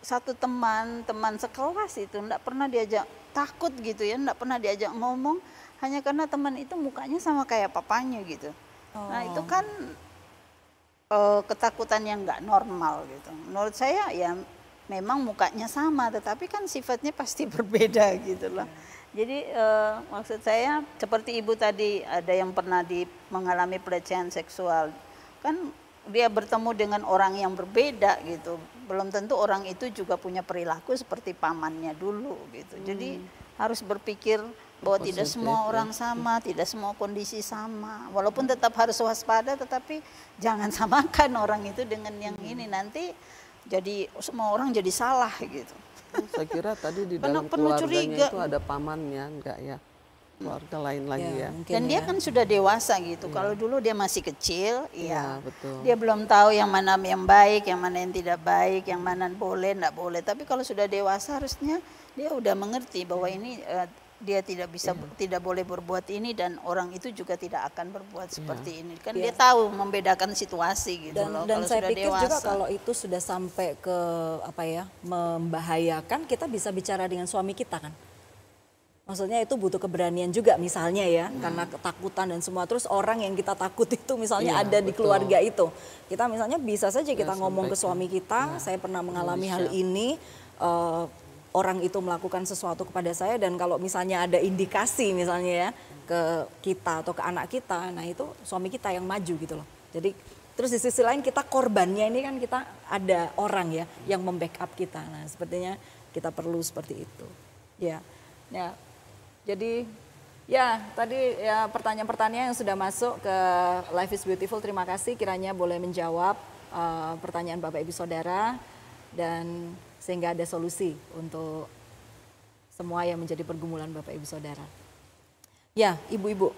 D: satu teman, teman sekelas itu, enggak pernah diajak takut gitu ya, enggak pernah diajak ngomong, hanya karena teman itu mukanya sama kayak papanya gitu. Oh. Nah itu oh. kan uh, ketakutan yang nggak normal gitu. Menurut saya ya memang mukanya sama, tetapi kan sifatnya pasti berbeda gitu loh. Iya. Jadi uh, maksud saya seperti ibu tadi ada yang pernah di, mengalami pelecehan seksual, kan dia bertemu dengan orang yang berbeda gitu. Belum tentu orang itu juga punya perilaku seperti pamannya dulu gitu. Hmm. Jadi harus berpikir bahwa Positif, tidak semua ya. orang sama, tidak semua kondisi sama. Walaupun tetap harus waspada, tetapi jangan samakan orang itu dengan yang hmm. ini nanti jadi semua orang jadi salah gitu.
B: Nah, saya kira tadi di dalam penuh, keluarganya curiga. itu ada pamannya, enggak ya? keluarga lain ya, lagi ya. Dan dia ya. kan
D: sudah dewasa gitu. Ya. Kalau dulu dia masih kecil, ya, ya betul. dia belum tahu yang mana yang baik, yang mana yang tidak baik, yang mana boleh, tidak boleh. Tapi kalau sudah dewasa harusnya dia udah mengerti bahwa ini eh, dia tidak bisa yeah. tidak boleh berbuat ini dan orang itu juga tidak akan berbuat iya. seperti yeah. ini kan yeah. dia tahu membedakan situasi gitu dan, loh dan kalau saya sudah pikir dewasa. juga kalau
A: itu sudah sampai ke apa ya membahayakan kita bisa bicara dengan suami kita kan maksudnya itu butuh keberanian juga misalnya ya hmm. karena ketakutan dan semua terus orang yang kita takut itu misalnya yeah, ada betul. di keluarga itu kita misalnya bisa saja kita ya, ngomong ke suami kita ya. saya pernah mengalami hal ini uh, orang itu melakukan sesuatu kepada saya dan kalau misalnya ada indikasi misalnya ya ke kita atau ke anak kita, nah itu suami kita yang maju gitu loh. Jadi terus di sisi lain kita korbannya ini kan kita ada orang ya yang membackup kita. Nah sepertinya kita perlu seperti itu. Ya, ya. Jadi ya tadi ya pertanyaan-pertanyaan yang sudah masuk ke Life is Beautiful. Terima kasih kiranya boleh menjawab uh, pertanyaan Bapak Ibu Saudara dan sehingga ada solusi untuk semua yang menjadi pergumulan Bapak Ibu Saudara. Ya, Ibu-ibu.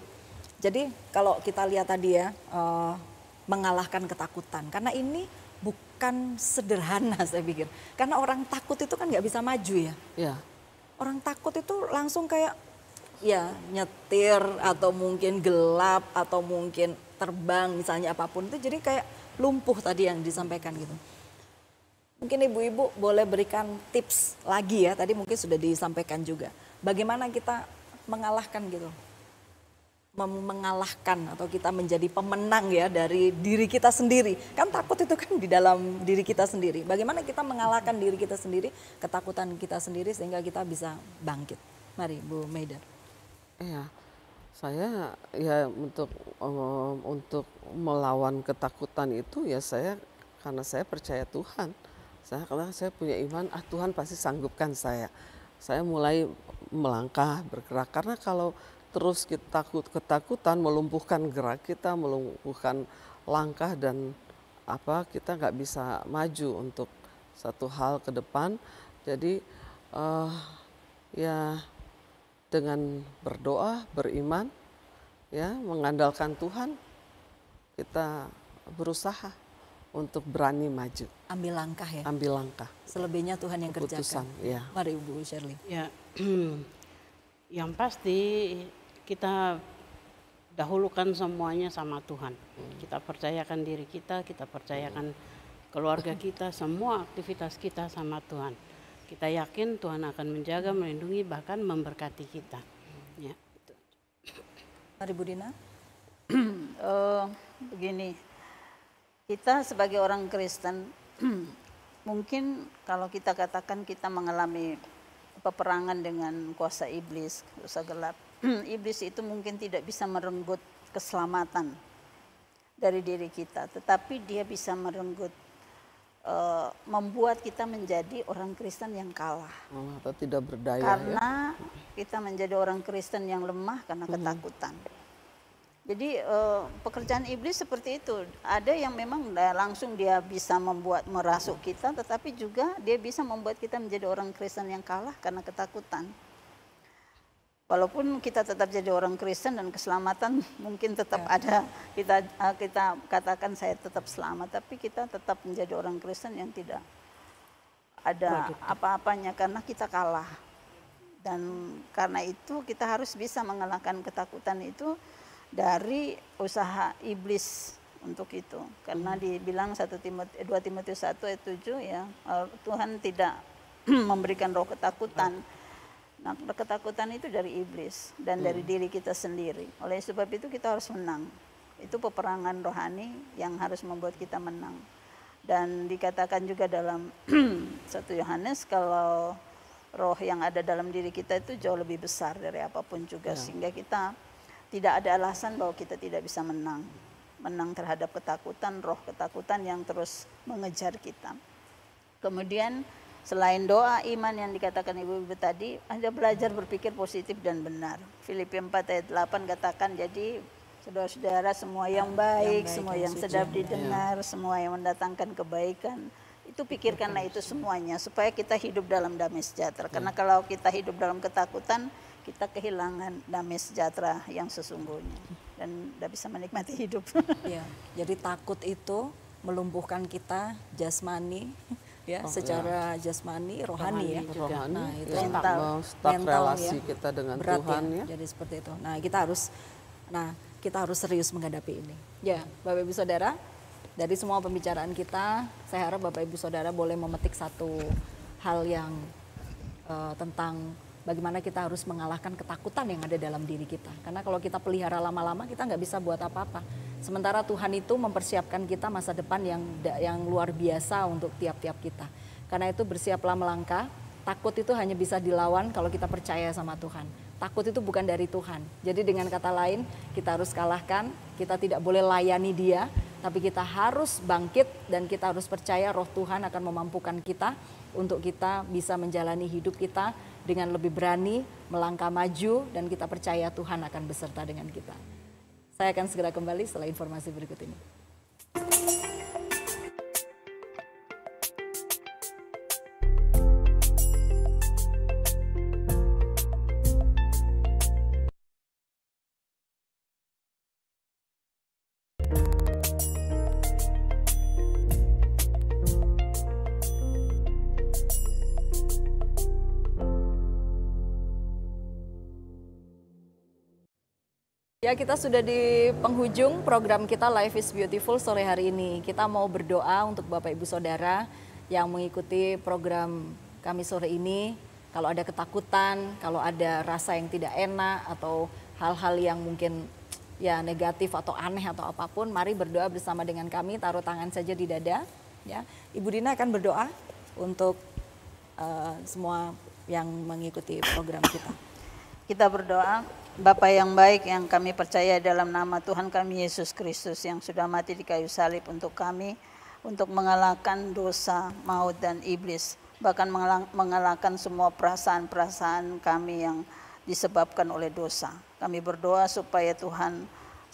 A: Jadi kalau kita lihat tadi ya, uh, mengalahkan ketakutan. Karena ini bukan sederhana saya pikir. Karena orang takut itu kan nggak bisa maju ya.
B: ya. Orang
A: takut itu langsung kayak ya nyetir atau mungkin gelap atau mungkin terbang misalnya apapun itu jadi kayak lumpuh tadi yang disampaikan gitu. Mungkin ibu-ibu boleh berikan tips lagi ya, tadi mungkin sudah disampaikan juga. Bagaimana kita mengalahkan gitu? mengalahkan atau kita menjadi pemenang ya dari diri kita sendiri. Kan takut itu kan di dalam diri kita sendiri. Bagaimana kita mengalahkan diri kita sendiri, ketakutan kita sendiri sehingga kita bisa bangkit. Mari Bu Meida.
B: Ya, saya ya untuk um, untuk melawan ketakutan itu ya saya karena saya percaya Tuhan saya saya punya iman ah Tuhan pasti sanggupkan saya saya mulai melangkah bergerak karena kalau terus kita takut ketakutan melumpuhkan gerak kita melumpuhkan langkah dan apa kita nggak bisa maju untuk satu hal ke depan jadi uh, ya dengan berdoa beriman ya mengandalkan Tuhan kita berusaha untuk berani maju.
A: Ambil langkah ya. Ambil langkah. Selebihnya Tuhan yang Keputusan, kerjakan. Ya. Mari Ibu Sherly.
C: Ya. yang pasti kita dahulukan semuanya sama Tuhan. Hmm. Kita percayakan diri kita, kita percayakan hmm. keluarga kita, semua aktivitas kita sama Tuhan. Kita yakin Tuhan akan menjaga, melindungi, bahkan memberkati kita. Ya. Mari Bu
D: Dina. uh, begini, kita sebagai orang Kristen mungkin kalau kita katakan kita mengalami peperangan dengan kuasa iblis, kuasa gelap. iblis itu mungkin tidak bisa merenggut keselamatan dari diri kita, tetapi dia bisa merenggut eh, membuat kita menjadi orang Kristen yang kalah.
B: Oh, atau tidak berdaya. Ya. Karena
D: ya. kita menjadi orang Kristen yang lemah karena hmm. ketakutan. Jadi uh, pekerjaan iblis seperti itu. Ada yang memang eh, langsung dia bisa membuat merasuk kita, tetapi juga dia bisa membuat kita menjadi orang Kristen yang kalah karena ketakutan. Walaupun kita tetap jadi orang Kristen dan keselamatan mungkin tetap ya. ada kita eh, kita katakan saya tetap selamat, tapi kita tetap menjadi orang Kristen yang tidak ada apa-apanya karena kita kalah. Dan karena itu kita harus bisa mengalahkan ketakutan itu dari usaha iblis untuk itu karena hmm. dibilang satu Timot, eh, dua Timotius satu ayat 7 ya eh, Tuhan tidak memberikan roh ketakutan nah ketakutan itu dari iblis dan hmm. dari diri kita sendiri oleh sebab itu kita harus menang itu peperangan rohani yang harus membuat kita menang dan dikatakan juga dalam satu Yohanes kalau roh yang ada dalam diri kita itu jauh lebih besar dari apapun juga ya. sehingga kita tidak ada alasan bahwa kita tidak bisa menang. Menang terhadap ketakutan, roh ketakutan yang terus mengejar kita. Kemudian selain doa, iman yang dikatakan ibu-ibu tadi, anda belajar berpikir positif dan benar. Filipi 4 ayat 8 katakan, jadi saudara-saudara semua yang baik, yang baik semua yang, yang sedap suci, iya. didengar, ya. semua yang mendatangkan kebaikan, itu pikirkanlah itu semuanya supaya kita hidup dalam damai sejahtera. Karena iya. kalau kita hidup dalam ketakutan, kita kehilangan damai sejahtera yang sesungguhnya dan tidak bisa menikmati hidup. ya, jadi takut itu melumpuhkan kita
A: jasmani ya oh, secara ya. jasmani rohani, rohani ya juga. Nah, rohani nah itu ya, mental mental ya. relasi ya. kita dengan Berat ya, Tuhan ya. ya jadi seperti itu nah kita harus nah kita harus serius menghadapi ini ya Bapak Ibu Saudara dari semua pembicaraan kita saya harap Bapak Ibu Saudara boleh memetik satu hal yang uh, tentang bagaimana kita harus mengalahkan ketakutan yang ada dalam diri kita. Karena kalau kita pelihara lama-lama kita nggak bisa buat apa-apa. Sementara Tuhan itu mempersiapkan kita masa depan yang yang luar biasa untuk tiap-tiap kita. Karena itu bersiaplah melangkah. Takut itu hanya bisa dilawan kalau kita percaya sama Tuhan. Takut itu bukan dari Tuhan. Jadi dengan kata lain, kita harus kalahkan, kita tidak boleh layani dia, tapi kita harus bangkit dan kita harus percaya roh Tuhan akan memampukan kita untuk kita bisa menjalani hidup kita dengan lebih berani melangkah maju dan kita percaya Tuhan akan beserta dengan kita. Saya akan segera kembali setelah informasi berikut ini. Kita sudah di penghujung program kita Life is Beautiful sore hari ini. Kita mau berdoa untuk Bapak Ibu Saudara yang mengikuti program kami sore ini. Kalau ada ketakutan, kalau ada rasa yang tidak enak atau hal-hal yang mungkin ya negatif atau aneh atau apapun, mari berdoa bersama dengan kami, taruh tangan saja di dada ya.
D: Ibu Dina akan berdoa untuk uh, semua yang mengikuti program kita. Kita berdoa Bapa yang baik yang kami percaya dalam nama Tuhan kami Yesus Kristus yang sudah mati di kayu salib untuk kami untuk mengalahkan dosa, maut dan iblis, bahkan mengalahkan semua perasaan-perasaan kami yang disebabkan oleh dosa. Kami berdoa supaya Tuhan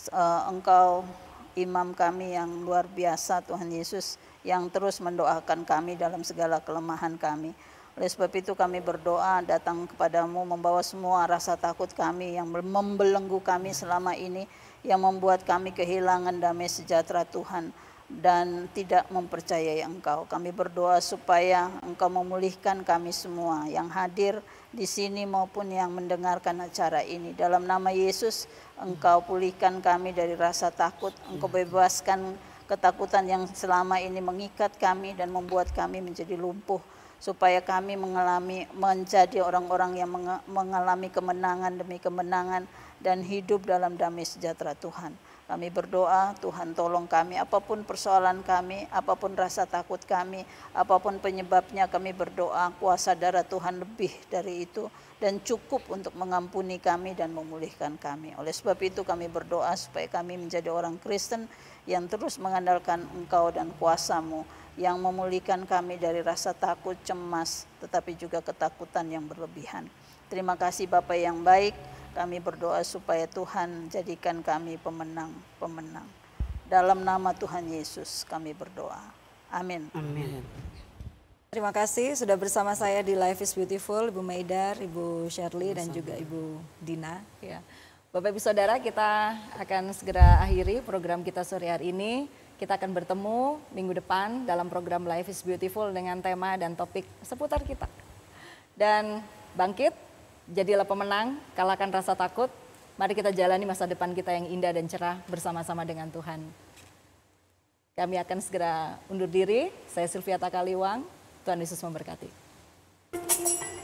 D: eh, Engkau imam kami yang luar biasa Tuhan Yesus yang terus mendoakan kami dalam segala kelemahan kami. Oleh sebab itu kami berdoa datang kepadamu membawa semua rasa takut kami yang membelenggu kami selama ini yang membuat kami kehilangan damai sejahtera Tuhan dan tidak mempercayai Engkau. Kami berdoa supaya Engkau memulihkan kami semua yang hadir di sini maupun yang mendengarkan acara ini. Dalam nama Yesus, Engkau pulihkan kami dari rasa takut, Engkau bebaskan ketakutan yang selama ini mengikat kami dan membuat kami menjadi lumpuh supaya kami mengalami menjadi orang-orang yang mengalami kemenangan demi kemenangan dan hidup dalam damai sejahtera Tuhan. Kami berdoa, Tuhan tolong kami, apapun persoalan kami, apapun rasa takut kami, apapun penyebabnya kami berdoa, kuasa darah Tuhan lebih dari itu dan cukup untuk mengampuni kami dan memulihkan kami. Oleh sebab itu kami berdoa supaya kami menjadi orang Kristen yang terus mengandalkan Engkau dan kuasamu yang memulihkan kami dari rasa takut, cemas, tetapi juga ketakutan yang berlebihan. Terima kasih Bapak yang baik, kami berdoa supaya Tuhan jadikan kami pemenang-pemenang. Dalam nama Tuhan Yesus kami berdoa. Amin. Amin. Terima kasih sudah bersama saya di Life is Beautiful, Ibu Maidar,
A: Ibu Shirley, dan juga Ibu Dina. Ya. Bapak Ibu Saudara, kita akan segera akhiri program kita sore hari ini. Kita akan bertemu minggu depan dalam program Life is Beautiful dengan tema dan topik seputar kita. Dan bangkit, jadilah pemenang, kalahkan rasa takut. Mari kita jalani masa depan kita yang indah dan cerah bersama-sama dengan Tuhan. Kami akan segera undur diri. Saya Sylvia Takaliwang, Tuhan Yesus memberkati.